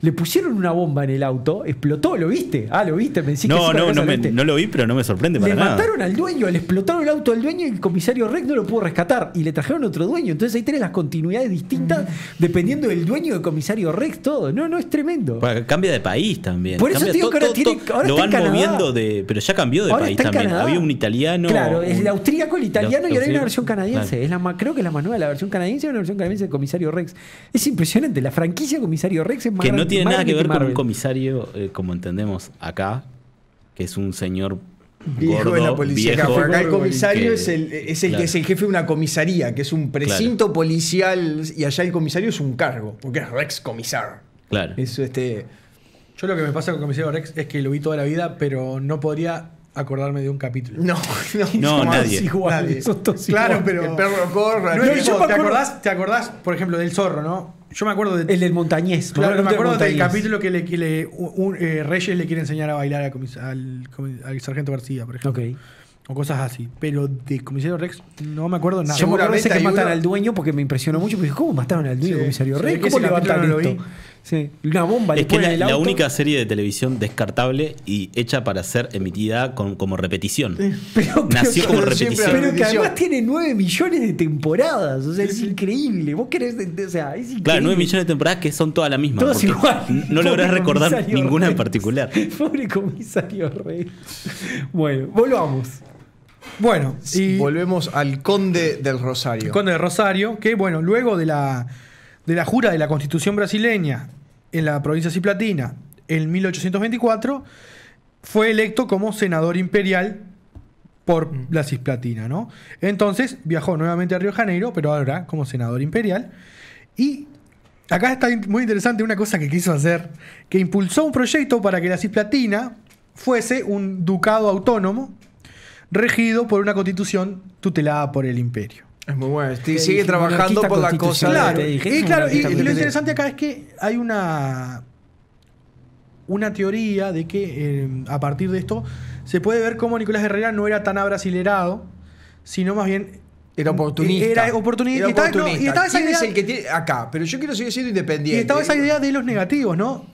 Le pusieron una bomba en el auto, explotó, ¿lo viste? Ah, ¿lo viste? Me decís este. no, no, no, no, lo vi, pero no me sorprende para le nada. Le mataron al dueño, le explotaron el auto al dueño y el comisario Rex no lo pudo rescatar. Y le trajeron otro dueño. Entonces ahí tenés las continuidades distintas dependiendo del dueño del comisario Rex, todo. No, no, es tremendo. cambia de país también. Por eso digo que ahora, tiene, ahora Lo van moviendo de. Pero ya cambió de país también. Había un italiano. Claro, es el austríaco, el italiano y ahora hay una versión canadiense. Es la, creo que es la manual, la versión canadiense y una versión canadiense del comisario Rex. Es impresionante. La franquicia comisario Rex es más no tiene nada que ver con un comisario eh, como entendemos acá, que es un señor Viejo gordo, de la policía. Viejo, acá el comisario es el, es el jefe de una comisaría, que es un precinto policial, y allá el comisario es un cargo, porque es Rex Comisar. Claro. eso este... Yo lo que me pasa con el comisario Rex es que lo vi toda la vida, pero no podría acordarme de un capítulo. No, no, no nadie. Igual, claro, pero el perro corra. No, ¿te, acordás, ¿te, acordás, por ejemplo, del zorro, no? Yo me acuerdo de... El del montañés. Claro, me acuerdo del, capítulo que, le, que le eh, Reyes le quiere enseñar a bailar al, sargento García, por ejemplo. Okay. O cosas así. Pero de comisario Rex no me acuerdo nada. Yo me acuerdo ese que matan al dueño porque me impresionó mucho. ¿Cómo mataron al dueño, comisario Rex? ¿Cómo le mataron esto? Sí, una bomba. Es que la, la única serie de televisión descartable y hecha para ser emitida con, como repetición. Eh, Nació como repetición. Pero que además tiene 9 millones de temporadas. O sea, es increíble. Vos querés. O sea, Claro, 9 millones de temporadas que son todas las mismas Todas igual. No lográs recordar ninguna en particular. Pobre comisario Rey. Bueno, volvamos. Bueno, volvemos al Conde del Rosario. Conde del Rosario, que bueno, luego de la de la jura de la Constitución brasileña en la provincia cisplatina en 1824, fue electo como senador imperial por mm. la cisplatina, ¿no? Entonces viajó nuevamente a Río Janeiro, pero ahora como senador imperial. Y acá está muy interesante una cosa que quiso hacer, que impulsó un proyecto para que la cisplatina fuese un ducado autónomo regido por una constitución tutelada por el imperio. Es muy bueno. sigue trabajando por la cosa. y, claro, lo interesante acá es que hay una una teoría de que eh, a partir de esto se puede ver cómo Nicolás Herrera no era tan abrasilerado, sino más bien era eh, oportunista. Era oportunista. Y, estaba, esa es el que tiene acá? Pero yo quiero seguir siendo independiente. Y estaba esa idea de los negativos, ¿no?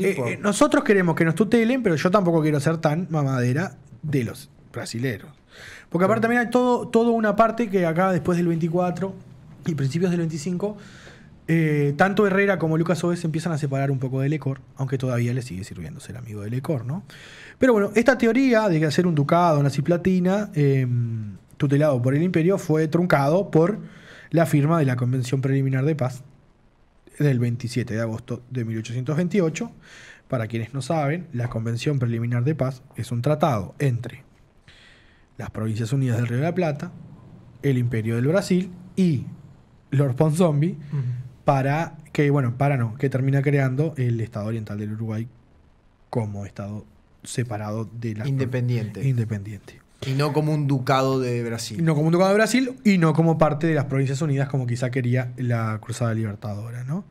Eh, nosotros queremos que nos tutelen, pero yo tampoco quiero ser tan mamadera de los brasileros. Porque aparte también hay todo, toda una parte que acá después del 24 y principios del 25, eh, tanto Herrera como Lucas Oves empiezan a separar un poco de Lecor, aunque todavía le sigue sirviéndose el amigo de Lecor, ¿no? Pero bueno, esta teoría de que hacer un ducado naziplatina, eh, em, tutelado por el imperio, fue truncado por la firma de la Convención Preliminar de Paz del 27 de agosto de 1828. Para quienes no saben, la Convención Preliminar de Paz es un tratado entre las Provincias Unidas del Río de la Plata, el Imperio del Brasil y Lord Ponzombi para que, bueno, para no, que termina creando el Estado Oriental del Uruguay como Estado separado de la... Independiente. Independiente. Y no como un ducado de Brasil. No como un ducado de Brasil y no como parte de las Provincias Unidas como quizá quería la Cruzada Libertadora, ¿no?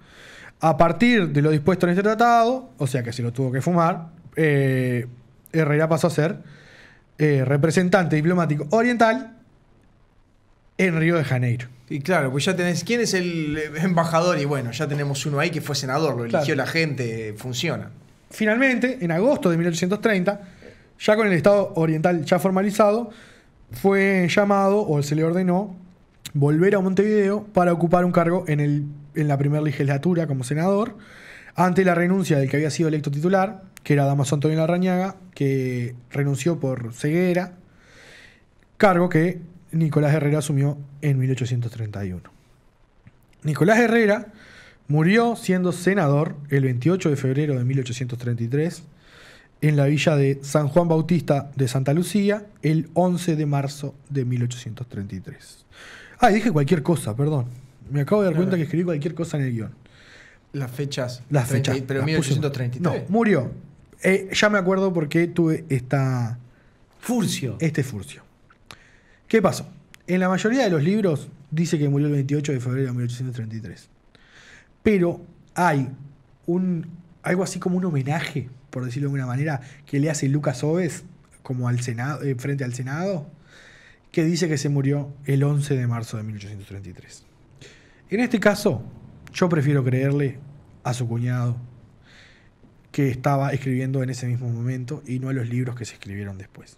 A partir de lo dispuesto en este tratado, o sea que se lo tuvo que fumar, eh, Herrera pasó a ser eh, representante diplomático oriental en Río de Janeiro. Y claro, pues ya tenés. ¿Quién es el embajador? Y bueno, ya tenemos uno ahí que fue senador, lo eligió la gente, funciona. Finalmente, en agosto de 1830, ya con el Estado Oriental ya formalizado, fue llamado o se le ordenó volver a Montevideo para ocupar un cargo en, en la primera legislatura como senador, ante la renuncia del que había sido electo titular, que era Damaso Antonio Larrañaga, que renunció por ceguera, cargo que Nicolás Herrera asumió en 1831. Nicolás Herrera murió siendo senador el 28 de febrero de 1833 en la villa de San Juan Bautista de Santa Lucía el 11 de marzo de 1833. Ah, dije cualquier cosa, perdón. Me acabo de dar cuenta que escribí cualquier cosa en el guión. Las fechas. Las fechas. pero 1833. No, murió eh, ya me acuerdo por qué tuve esta. Furcio. Este furcio. ¿Qué pasó? En la mayoría de los libros dice que murió el 28 de febrero de 1833. Pero hay un, algo así como un homenaje, por decirlo de alguna manera, que le hace Lucas Oves como al Senado, eh, frente al Senado, que dice que se murió el 11 de marzo de 1833. En este caso, yo prefiero creerle a su cuñado que estaba escribiendo en ese mismo momento y no a los libros que se escribieron después.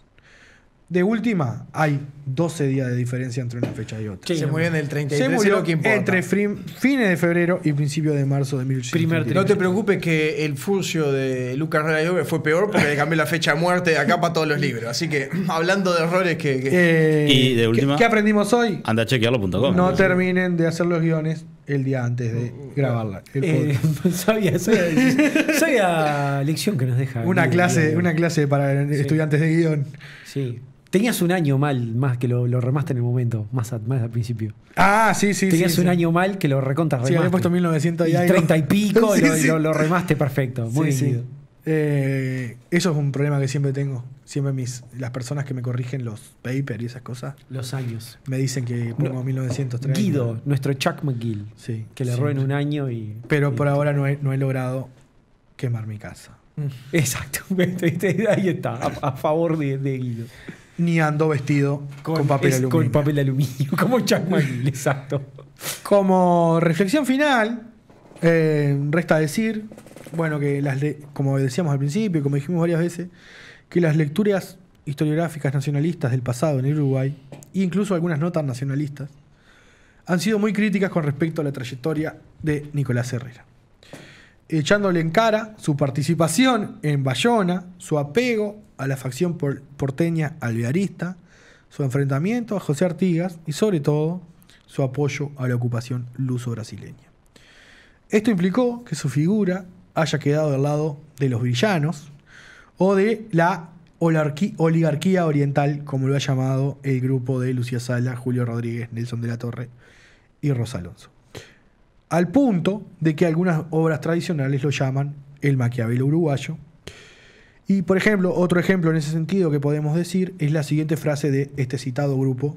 De última, hay 12 días de diferencia entre una fecha y otra. se murió en el 33, se murió que entre fines de febrero y principios de marzo de 1800. No te preocupes que el furcio de Lucas Rayove fue peor porque le cambié la fecha de muerte de acá para todos los libros. Así que, hablando de errores que... Eh, aprendimos hoy? Anda a chequearlo.com. No terminen de hacer los guiones el día antes de mm, grabarla. El eh, sabía, sabía, lección que nos deja. Una clase, una clase para estudiantes de guión. Sí. Tenías un año mal, más que lo, remaste en el momento, más, al principio. Ah, sí, sí. Tenías un año mal que lo recontas Sí, Sí, había puesto 1900 y, y 30 y pico y, lo, lo, remaste perfecto. Muy bien. Eh, eso es un problema que siempre tengo. Siempre mis, las personas que me corrigen los papers y esas cosas. Los años. Me dicen que pongo 1930. Guido, nuestro Chuck McGill. Sí. Que le roben un año y. Pero por ahora no he, logrado quemar mi casa. Mm. Exacto, este, ahí está, a, favor de, Guido. Ni ando vestido con, papel aluminio. Con papel aluminio, como Chuck McGill, exacto. Como reflexión final, eh, resta decir bueno, que las como decíamos al principio, como dijimos varias veces, que las lecturas historiográficas nacionalistas del pasado en Uruguay, e incluso algunas notas nacionalistas, han sido muy críticas con respecto a la trayectoria de Nicolás Herrera, echándole en cara su participación en Bayona, su apego a la facción porteña alvearista, su enfrentamiento a José Artigas y sobre todo su apoyo a la ocupación luso-brasileña. Esto implicó que su figura haya quedado del lado de los villanos o de la oligarquía oriental, como lo ha llamado el grupo de Lucía Sala, Julio Rodríguez, Nelson de la Torre y Rosa Alonso. Al punto de que algunas obras tradicionales lo llaman el Maquiavelo uruguayo. Y, por ejemplo, otro ejemplo en ese sentido que podemos decir es la siguiente frase de este citado grupo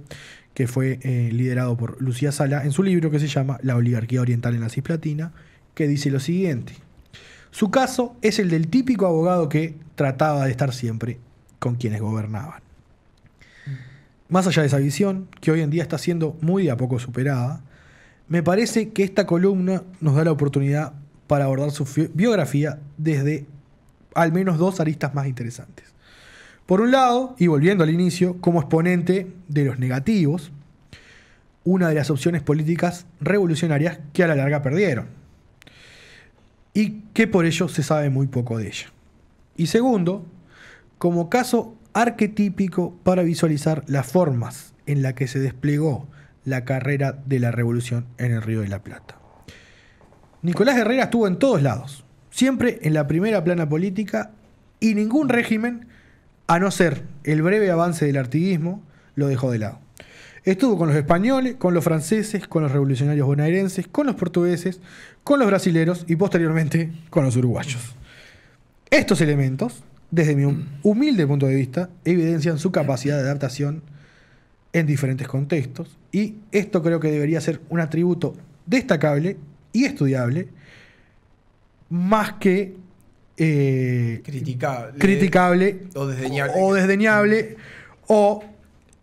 que fue eh, liderado por Lucía Sala en su libro que se llama La oligarquía oriental en la cisplatina, que dice lo siguiente. Su caso es el del típico abogado que trataba de estar siempre con quienes gobernaban. Más allá de esa visión, que hoy en día está siendo muy a poco superada, me parece que esta columna nos da la oportunidad para abordar su biografía desde al menos dos aristas más interesantes. Por un lado, y volviendo al inicio, como exponente de los negativos, una de las opciones políticas revolucionarias que a la larga perdieron, y que por ello se sabe muy poco de ella. Y segundo, como caso arquetípico para visualizar las formas en las que se desplegó la carrera de la revolución en el Río de la Plata. Nicolás Herrera estuvo en todos lados, siempre en la primera plana política y ningún régimen, a no ser el breve avance del artiguismo, lo dejó de lado. Estuvo con los españoles, con los franceses, con los revolucionarios bonaerenses, con los portugueses, con los brasileros y posteriormente con los uruguayos. Estos elementos, desde mi humilde punto de vista, evidencian su capacidad de adaptación en diferentes contextos y esto creo que debería ser un atributo destacable y estudiable más que eh, criticable, o desdeñable, o, desdeñable, o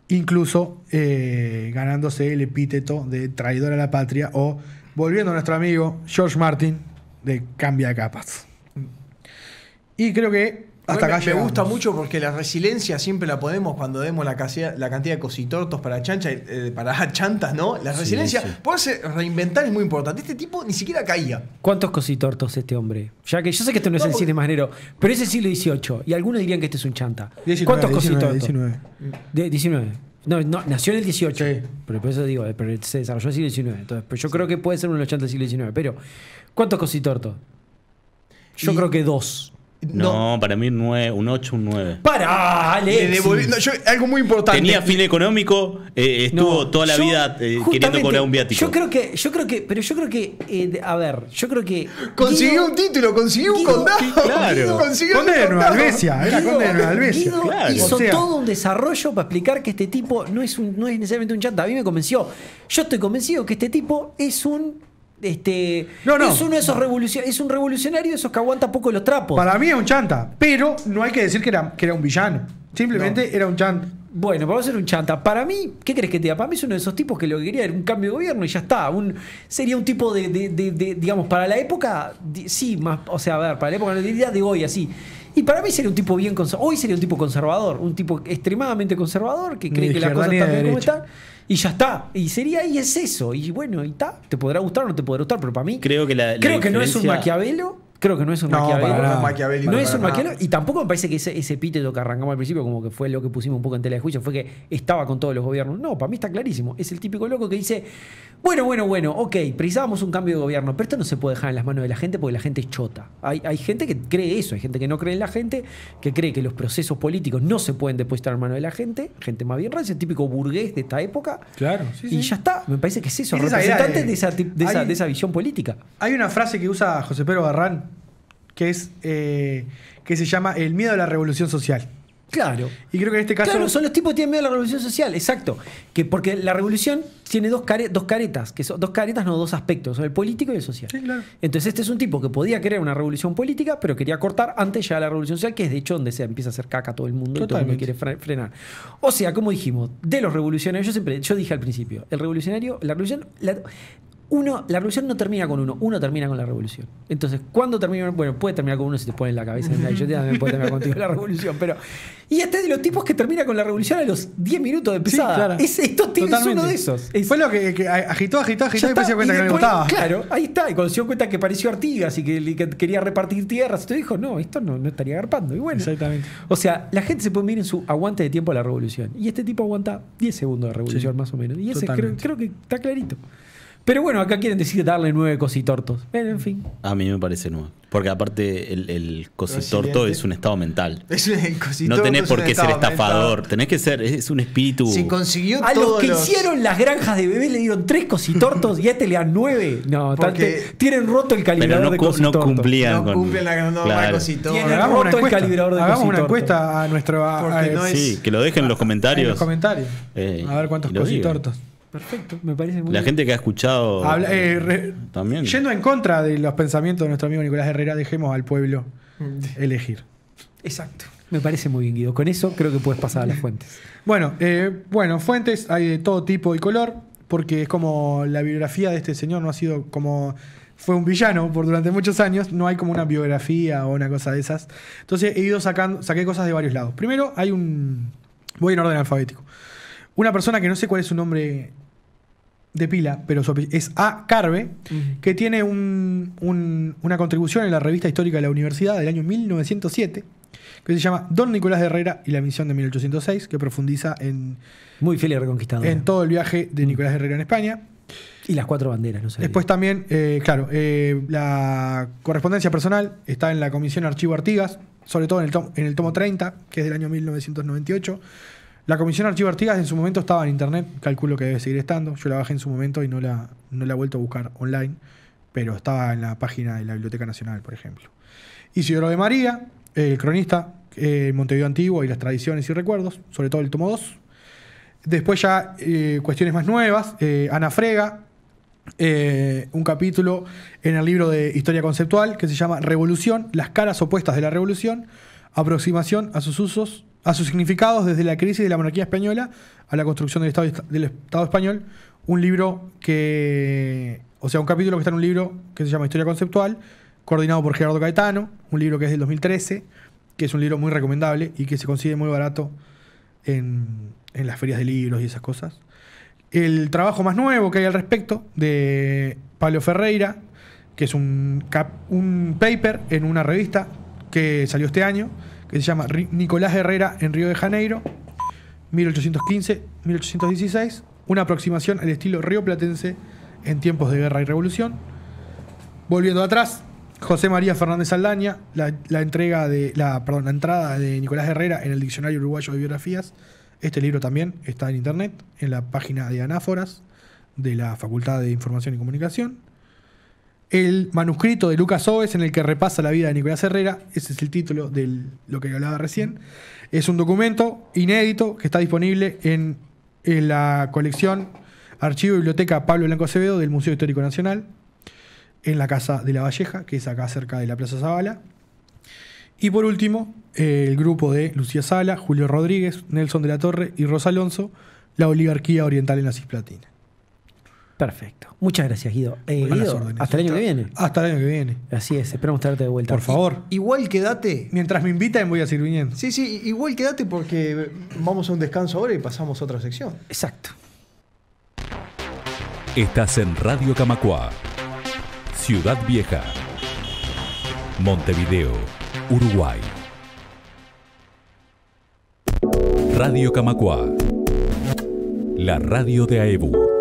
incluso eh, ganándose el epíteto de traidor a la patria o volviendo a nuestro amigo George Martin de cambia capas. Y creo que hasta acá me, gusta mucho porque la resiliencia siempre la podemos cuando vemos la, cantidad de cositortos para chancha, eh, para chantas, ¿no? La resiliencia, por reinventar es muy importante. Este tipo ni siquiera caía. ¿Cuántos cositortos este hombre? Ya que yo sé que esto no, es el cine cine manero, pero es el siglo XVIII y algunos dirían que este es un chanta. ¿Cuántos cositortos? 19. No, nació en el 18, pero por eso digo, pero se desarrolló en el siglo XIX. Entonces, pues yo creo que puede ser uno de los chantas del siglo XIX, pero ¿cuántos cositortos? Yo creo que dos. No, para mí un un 8, un 9. ¡Para, algo muy importante. Tenía fin económico, eh, estuvo toda la vida eh, queriendo cobrar un viático. Yo creo que, yo creo que, pero yo creo que, eh, a ver, yo creo que. Consiguió un título, consiguió un condado. Claro. consiguió de era de Nueva Hizo todo un desarrollo para explicar que este tipo no es, no es necesariamente un chanta. A mí me convenció. Yo estoy convencido que este tipo es un este, no, Es uno de esos revolucionarios. Es un revolucionario de esos que aguanta poco los trapos. Para mí es un chanta, pero no hay que decir que era, que era un villano. Simplemente era un chanta. Bueno, vamos a ser un chanta. Para mí, ¿qué crees que te da? Para mí es uno de esos tipos que lo que quería era un cambio de gobierno y ya está. sería un tipo de, digamos, para la época, sí, más, o sea, a ver, para la época, no diría de hoy, así. Y para mí sería un tipo bien conservador. Hoy sería un tipo conservador, un tipo extremadamente conservador que cree que la cosas están bien como están y ya está. Y sería, y es eso. Y bueno, y está. Te podrá gustar o no te podrá gustar, pero para mí. Creo que creo que no es un maquiavelo Creo que no es un No, es un maquiavelo. Y tampoco me parece que ese, ese epíteto que arrancamos al principio, como que fue lo que pusimos un poco en tela de juicio, fue que estaba con todos los gobiernos. No, para mí está clarísimo. Es el típico loco que dice: Bueno, bueno, bueno, ok, precisábamos un cambio de gobierno, pero esto no se puede dejar en las manos de la gente porque la gente es chota. Hay, gente que cree eso, hay gente que no cree en la gente, que cree que los procesos políticos no se pueden depositar en manos de la gente, gente más bien es el típico burgués de esta época. Claro. Sí, y ya está. Me parece que es eso, de, esa, de esa visión política. Hay una frase que usa José Pedro Barrán que es eh, que se llama El miedo a la revolución social. Claro. Y creo que en este caso. Claro, son los tipos que tienen miedo a la revolución social, exacto. Que porque la revolución tiene dos, dos caretas, que dos caretas, no dos aspectos, el político y el social. Sí, claro. Entonces, este es un tipo que podía querer una revolución política, pero quería cortar antes ya la revolución social, que es de hecho donde se empieza a hacer caca todo el mundo y todo el mundo quiere frenar. O sea, como dijimos, de los revolucionarios, yo siempre, yo dije al principio, el revolucionario, la revolución, uno, la revolución no termina con uno, uno termina con la revolución. Entonces, ¿cuándo termina? Bueno, puede terminar con uno si te ponen la cabeza en la también puede terminar contigo la revolución, pero. Y este de los tipos que termina con la revolución a los 10 minutos de empezada. Estos claro. es, uno de esos. Fue lo que, agitó, agitó, agitó y, se dio cuenta que le gustaba. Claro, ahí está. Y cuando se dio cuenta que pareció Artigas y que, quería repartir tierras, te dijo, no, esto no, estaría agarpando. Y bueno. Exactamente. O sea, la gente se puede mirar en su aguante de tiempo a la revolución. Y este tipo aguanta 10 segundos de revolución, más o menos. Y ese creo que está clarito. Pero bueno, acá quieren decir darle nueve cositortos. en fin. A mí me parece nuevo, Porque aparte el, el cositorto es un estado mental. Es no tenés por qué ser estafador. Tenés que ser, es, un espíritu. consiguió A los que hicieron las granjas de bebés le dieron tres cositortos y a este le dan nueve. No, Porque... tienen roto el calibrador de no, de Pero no cumplían. No con... cumplen la gran claro. Tienen roto el calibrador de Hagamos una encuesta a nuestro... sí, que lo dejen en los comentarios. Ah, en los comentarios. Eh, a ver cuántos cositortos. Perfecto, me parece muy La gente que ha escuchado eh, eh, también. Yendo en contra de los pensamientos de nuestro amigo Nicolás Herrera, dejemos al pueblo mm. elegir. Exacto. Me parece muy bien, Guido. Con eso creo que puedes pasar a las fuentes. bueno, eh, bueno, fuentes hay de todo tipo y color, porque es como la biografía de este señor no ha sido como fue un villano por durante muchos años, no hay como una biografía o una cosa de esas. Entonces he ido sacando, saqué cosas de varios lados. Primero hay un... Voy en orden alfabético. Una persona que no sé cuál es su nombre de pila, pero es A. Carve, que tiene una contribución en la revista histórica de la universidad del año 1907, que se llama Don Nicolás de Herrera y la misión de 1806, que profundiza en... Muy fiel y reconquistador. En todo el viaje de mm. Nicolás de Herrera en España. Y las cuatro banderas, no sé. Después también, eh, claro, eh, la correspondencia personal está en la Comisión Archivo Artigas, sobre todo en el, tomo, en el tomo 30, que es del año 1998. La comisión Archivo Artigas en su momento estaba en internet, calculo que debe seguir estando. Yo la bajé en su momento y no la, la he vuelto a buscar online, pero estaba en la página de la Biblioteca Nacional, por ejemplo. Isidoro de María, el cronista, el eh, Montevideo Antiguo y las tradiciones y recuerdos, sobre todo el tomo 2. Después ya eh, cuestiones más nuevas, eh, Ana Frega, un capítulo en el libro de Historia Conceptual que se llama Revolución, las caras opuestas de la revolución, aproximación a sus usos a sus significados desde la crisis de la monarquía española a la construcción del Estado, español, un libro que, o sea, un capítulo que está en un libro que se llama Historia Conceptual, coordinado por Gerardo Caetano, un libro que es del 2013, que es un libro muy recomendable y que se consigue muy barato en, las ferias de libros y esas cosas. El trabajo más nuevo que hay al respecto de Pablo Ferreira, que es un, un paper en una revista que salió este año, que se llama Nicolás Herrera en Río de Janeiro, 1815-1816, una aproximación al estilo rioplatense en tiempos de guerra y revolución. Volviendo atrás, José María Fernández Aldaña, la, entrega de, la entrada de Nicolás Herrera en el Diccionario Uruguayo de Biografías. Este libro también está en internet, en la página de Anáforas de la Facultad de Información y Comunicación el manuscrito de Lucas Oves en el que repasa la vida de Nicolás Herrera, ese es el título de lo que hablaba recién, es un documento inédito que está disponible en, la colección Archivo y Biblioteca Pablo Blanco Acevedo del Museo Histórico Nacional, en la Casa de la Valleja, que es acá cerca de la Plaza Zavala. Y por último, eh, el grupo de Lucía Sala, Julio Rodríguez, Nelson de la Torre y Rosa Alonso, La Oligarquía Oriental en la Cisplatina. Perfecto. Muchas gracias, Guido. Eh, hasta el año que viene. Hasta el año que viene. Así es, esperamos tenerte de vuelta. Por favor. igual quédate. Mientras me invitan, voy a seguir viniendo. Sí, sí, igual quédate porque vamos a un descanso ahora y pasamos a otra sección. Exacto. Estás en Radio Camacua, Ciudad Vieja, Montevideo, Uruguay. Radio Camacua, la radio de AEBU.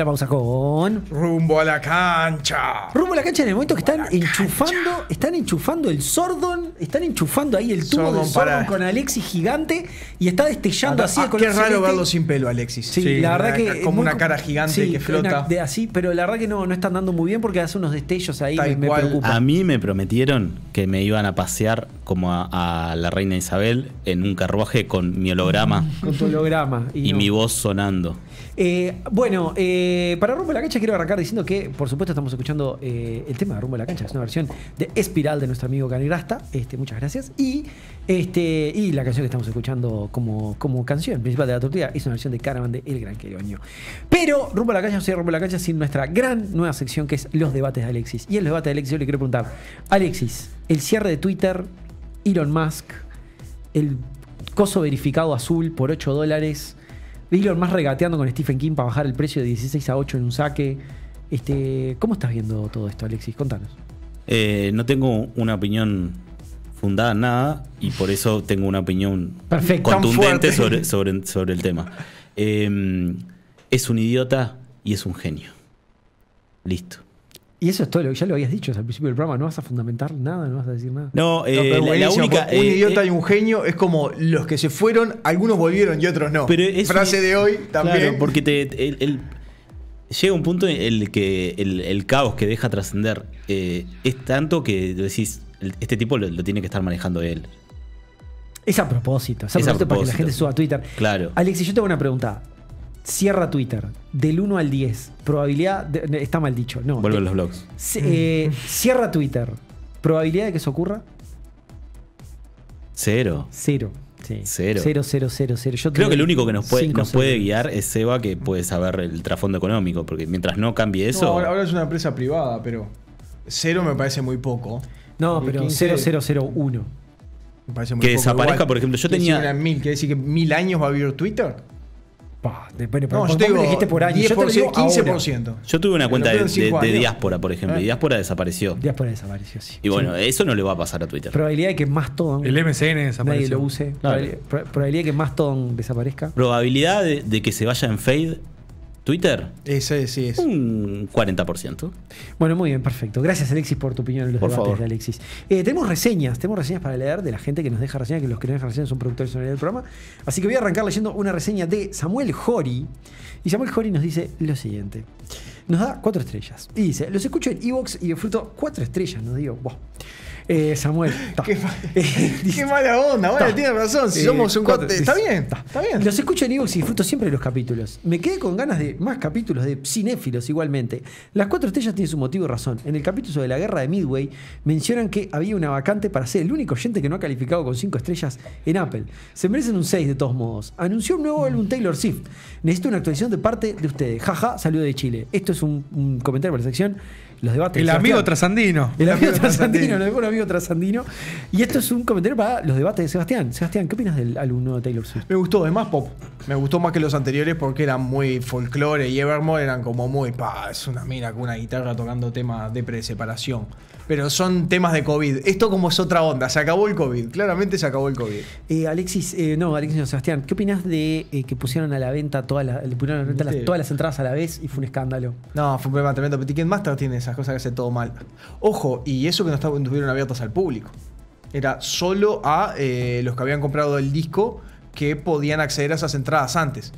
la pausa con. Rumbo a la cancha. Rumbo a la cancha en el momento que están enchufando. Están enchufando el sordón. Están enchufando ahí el tubo del con Alexis gigante. Y está destellando ah, así ah, Qué raro verlo sin pelo, Alexis. Sí, la verdad que. Como una cara gigante que flota. de, así, pero la verdad que no, no están dando muy bien porque hace unos destellos ahí. Me, preocupa. A mí me prometieron que me iban a pasear como a, la reina Isabel en un carruaje con mi holograma. Con tu holograma. Y, mi voz sonando. Eh, bueno, eh, para Rumbo a la Cancha quiero arrancar diciendo que, por supuesto, estamos escuchando eh, el tema de Rumbo a la Cancha, es una versión de Espiral de nuestro amigo Canigrasta. Este, muchas gracias. Y, este, y la canción que estamos escuchando como, como canción principal de la tortilla es una versión de Caravan de El Gran Queroño. Pero Rumbo a la Cancha no sería Rumbo la Cancha sin nuestra gran nueva sección que es los debates de Alexis. Y en el debates de Alexis, yo le quiero preguntar, Alexis, el cierre de Twitter, Elon Musk, el coso verificado azul por 8 dólares Lillard más regateando con Stephen King para bajar el precio de 16 a 8 en un saque. Este, ¿Cómo estás viendo todo esto, Alexis? Contanos. Eh, no tengo una opinión fundada en nada y por eso tengo una opinión contundente sobre, sobre, el tema. Em, es un idiota y es un genio. Listo. Y eso es todo, lo ya lo habías dicho al principio del programa, no vas a fundamentar nada, no vas a decir nada. No, eh, la, única, un eh, idiota eh, y un genio es como los que se fueron, algunos volvieron y otros no. Pero Frase de hoy también. Claro, porque te, llega un punto en el que el, caos que deja trascender es tanto que decís, este tipo lo, tiene que estar manejando él. Es a propósito, es a, propósito, para que la gente suba a Twitter. Claro. Alexis, yo tengo una pregunta. Cierra Twitter, del 1 al 10, probabilidad, está mal dicho, no. Vuelven los blogs. Eh, cierra Twitter, probabilidad de que eso ocurra. Cero. Cero. Sí. Cero. Cero, cero, cero, Yo Creo que lo único que nos puede, nos puede guiar es Seba, que puede saber el trasfondo económico, porque mientras no cambie eso. No, ahora es una empresa privada, pero cero me parece muy poco. No, pero 0001. Me parece muy que desaparezca, por ejemplo, yo tenía. Mil, ¿Quiere decir que mil años va a vivir Twitter? no, yo dijiste por año. yo te lo digo 15%. Yo tuve una cuenta de, diáspora, por ejemplo. Eh. Y diáspora desapareció. Diáspora desapareció, sí. Y bueno, eso no le va a pasar a Twitter. Probabilidad de que Mastodon. El MCN desaparece. Nadie lo use. Probabilidad de que Mastodon desaparezca. Probabilidad de que se vaya en fade Twitter. ese sí es. Un 40%. Bueno, muy bien, perfecto. Gracias, Alexis, por tu opinión en los debates de Alexis. Eh, tenemos reseñas, tenemos reseñas para leer de la gente que nos deja reseñas, que los que nos dejan reseñas son productores del programa. Así que voy a arrancar leyendo una reseña de Samuel Jori. Y Samuel Jori nos dice lo siguiente. Nos da cuatro estrellas. Y dice, los escucho en Evox y disfruto cuatro estrellas. Nos digo, wow. Eh, Samuel. Eh, qué, mala onda, bueno, tiene razón. Eh, somos un Está bien, está bien. Los escucho en y disfruto siempre de los capítulos. Me quedé con ganas de más capítulos de cinéfilos igualmente. Las cuatro estrellas tienen su motivo y razón. En el capítulo sobre la guerra de Midway mencionan que había una vacante para ser el único oyente que no ha calificado con cinco estrellas en Apple. Se merecen un 6 de todos modos. Anunció un nuevo álbum Taylor Swift. Necesito una actualización de parte de ustedes. Jaja, saludo de Chile. Esto es un, un comentario para la sección debates. El amigo trasandino. El amigo trasandino, el amigo trasandino. Y esto es un comentario para los debates de Sebastián. Sebastián, ¿qué opinas del alumno de Taylor Swift? Me gustó, es más pop. Me gustó más que los anteriores porque eran muy folclore y Evermore eran como muy, pa, es una mina con una guitarra tocando temas de preseparación pero son temas de COVID. Esto como es otra onda, se acabó el COVID, claramente se acabó el COVID. Eh, Alexis, eh, no, Alexis, no, Sebastián, ¿qué opinas de eh, que pusieron a la venta, todas las, entradas a la vez y fue un escándalo? No, fue un problema tremendo, pero Ticketmaster tiene esas cosas que hace todo mal. Ojo, y eso que no estuvieron abiertas al público. Era solo a los que habían comprado el disco que podían acceder a esas entradas antes.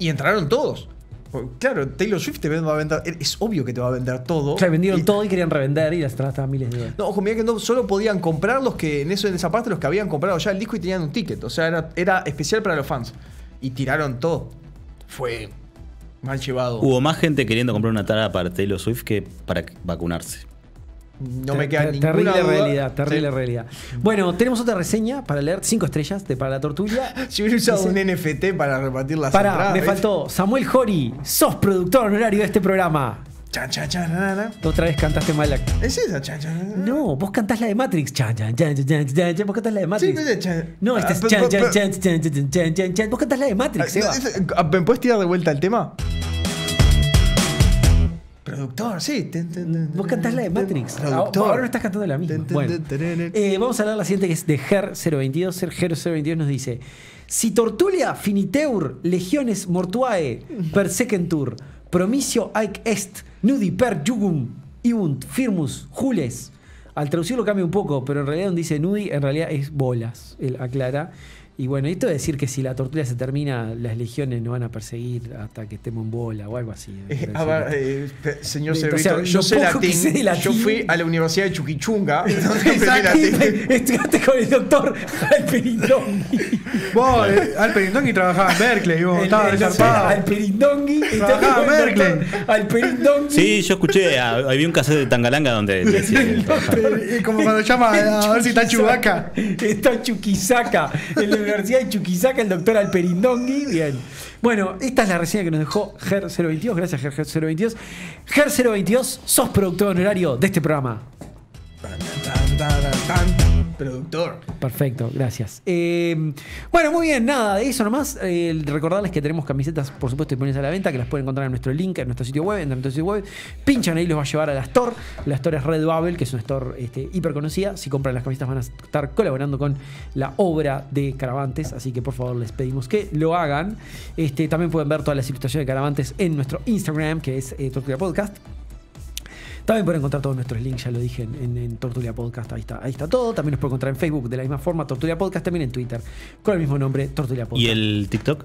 Y entraron todos. Pues, claro, Taylor Swift te va a vender. Es obvio que te va a vender todo. O sea, vendieron todo y querían revender y las trataban miles de dólares. No, ojo, mira que no solo podían comprar los que en, eso, en esa parte los que habían comprado ya el disco y tenían un ticket. O sea, era, especial para los fans. Y tiraron todo. Fue mal llevado. Hubo más gente queriendo comprar una tara para Taylor Swift que para vacunarse. No me queda ninguna Terrible realidad, terrible realidad. Bueno, tenemos otra reseña para leer, cinco estrellas de Para la Tortuga. Yo hubiera usado un NFT para repartir las Pará, Para me faltó. Samuel Jori, sos productor honorario de este programa. Chan, chan, chan, na, na. Otra vez cantaste mal la... ¿Es esa? Chan, chan, no, vos cantás la de Matrix. Chan, chan, chan, chan, chan, chan. Vos cantás la de Matrix. no, es chan. esta es chan, chan, chan, chan, chan, chan, chan. Vos cantás la de Matrix, eh. ¿Me puedes tirar de vuelta el tema? Traductor, sí. Vos cantás la de Matrix. Ah, traductor. Ahora no estás cantando la misma. Bueno, eh, vamos a de la siguiente que es de Ger022. Ger022 nos dice: Si Tortulia finiteur, legiones mortuae, persequentur promisio aic est, nudi per jugum, ibunt firmus, jules. Al traducirlo cambia un poco, pero en realidad donde dice nudi, en realidad es bolas. Él aclara. Y bueno, esto de decir que si la tortura se termina, las legiones no van a perseguir hasta que estemos en bola o algo así. Eh, eh, eh, señor Entonces, yo sé latín, Yo fui a la Universidad de Chuquichunga. estuve con el doctor Alperindongui. Vos, Alperindongui trabajaba en Berkeley. Vos, estaba Alperindongui trabajaba en Berkeley. Alperindongui. Sí, yo escuché. Había un cassette de Tangalanga donde decía. como cuando llama a ver si está Chubaca. Está Chuquisaca. El, Universidad de Chuquisaca, el doctor Alperindongi Bien. Bueno, esta es la reseña que nos dejó GER022. Gracias, GER022. GER022, sos productor honorario de este programa productor. Perfecto, gracias. Eh, bueno, muy bien, nada, de eso nomás. Eh, recordarles que tenemos camisetas, por supuesto, disponibles a la venta, que las pueden encontrar en nuestro link, en nuestro sitio web, en nuestro web. Pinchan ahí, los va a llevar a la store. La store es Redbubble, que es una store este, hiper conocida. Si compran las camisetas van a estar colaborando con la obra de Caravantes, así que por favor les pedimos que lo hagan. Este, también pueden ver todas las ilustraciones de Caravantes en nuestro Instagram, que es eh, Podcast. También pueden encontrar todos nuestros links, ya lo dije, en, Tortulia Podcast, ahí está, ahí está todo. También nos pueden encontrar en Facebook de la misma forma, Tortulia Podcast, también en Twitter, con el mismo nombre, Tortulia Podcast. ¿Y el TikTok?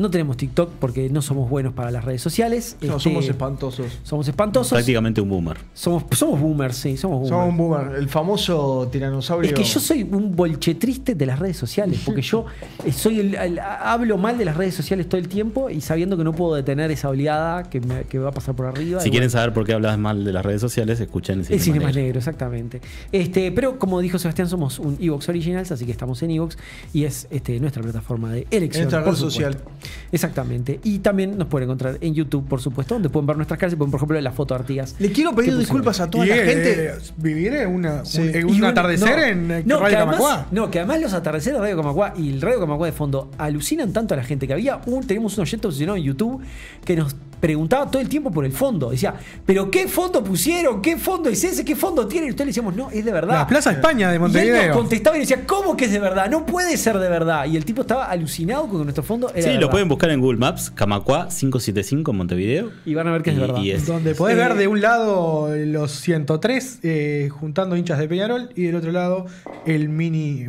No tenemos TikTok porque no somos buenos para las redes sociales. No, este, somos espantosos. Somos espantosos. Prácticamente un boomer. Somos, somos boomers, sí, somos boomers. Somos un boomer, el famoso tiranosaurio. Es que yo soy un bolchetriste de las redes sociales, porque yo soy el, hablo mal de las redes sociales todo el tiempo y sabiendo que no puedo detener esa oleada que, me, va a pasar por arriba. Si quieren saber por qué hablas mal de las redes sociales, escuchen el Cine, el cine más negro. exactamente. Este, pero como dijo Sebastián, somos un Evox Originals, así que estamos en Evox y es este, nuestra plataforma de elección. Nuestra red social. Exactamente. Y también nos pueden encontrar en YouTube, por supuesto, donde pueden ver nuestras caras y pueden, por ejemplo, las fotos artigas. Le quiero pedir disculpas a toda la eh, gente. Vivir en un, atardecer en Radio que no, que además los atardeceres de Radio Camacuá y el Radio Camacuá de fondo alucinan tanto a la gente que había tenemos un oyente obsesionado en YouTube que nos preguntaba todo el tiempo por el fondo. Decía, ¿pero qué fondo pusieron? ¿Qué fondo es ese? ¿Qué fondo tiene? Y usted le decíamos, no, es de verdad. La Plaza España de Montevideo. Y él contestaba y decía, ¿cómo que es de verdad? No puede ser de verdad. Y el tipo estaba alucinado con que nuestro fondo. Era sí, lo pueden buscar en Google Maps, Camacua 575 Montevideo. Y van a ver que es de verdad. Donde podés ver de un lado los 103 eh, juntando hinchas de Peñarol y del otro lado el mini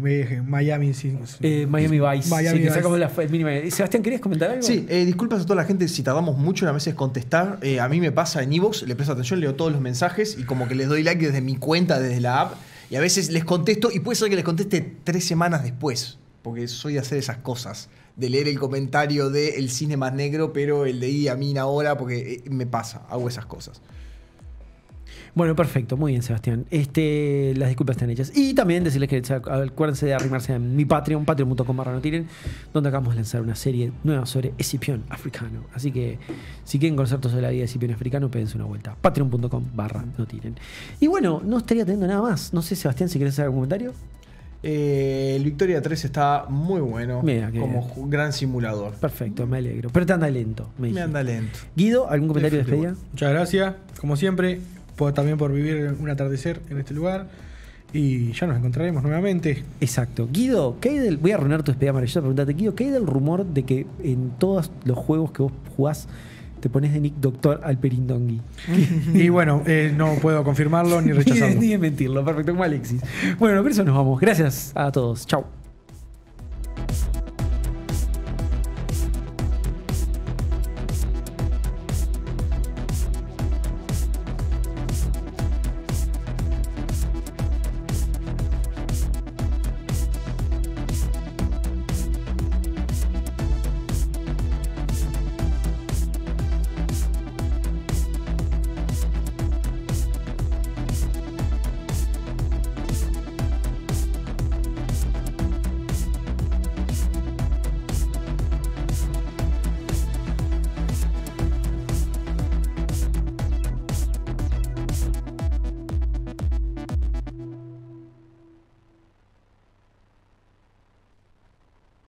Miami. Eh, Miami Vice. Miami Sebastián, ¿querías comentar algo? Sí, eh, disculpas a toda la gente si tardamos mucho en la mesa contestar. Eh, a mí me pasa en Evox, le presto atención, leo todos los mensajes y como que les doy like desde mi cuenta, desde la app. Y a veces les contesto y puede ser que les conteste tres semanas después, porque soy de hacer esas cosas. De leer el comentario de El cine más negro, pero el de I a mí ahora, porque eh, me pasa, hago esas cosas. Bueno, perfecto, muy bien, Sebastián. Este, las disculpas están hechas. Y también decirles que acuérdense de arrimarse a mi Patreon, patreon.com barra no donde acabamos de lanzar una serie nueva sobre Escipión africano. Así que si quieren conocer todo sobre la vida de Escipión africano, pédense una vuelta. Patreon.com barra no Y bueno, no estaría teniendo nada más. No sé, Sebastián, si quieres hacer algún comentario. Eh, el Victoria 3 está muy bueno como gran simulador. Perfecto, me alegro. Pero te anda lento. Me, me anda lento. Guido, ¿algún comentario de despedida? Muchas gracias. Como siempre, también por vivir un atardecer en este lugar. Y ya nos encontraremos nuevamente. Exacto. Guido, ¿qué Voy a arruinar tu despedida maravillosa pregúntate Guido, ¿qué hay del rumor de que en todos los juegos que vos jugás te pones de Nick Doctor al Perindongui? y bueno, eh, no puedo confirmarlo ni rechazarlo. ni, mentirlo. Perfecto, como Alexis. Bueno, por eso nos vamos. Gracias a todos. Chao.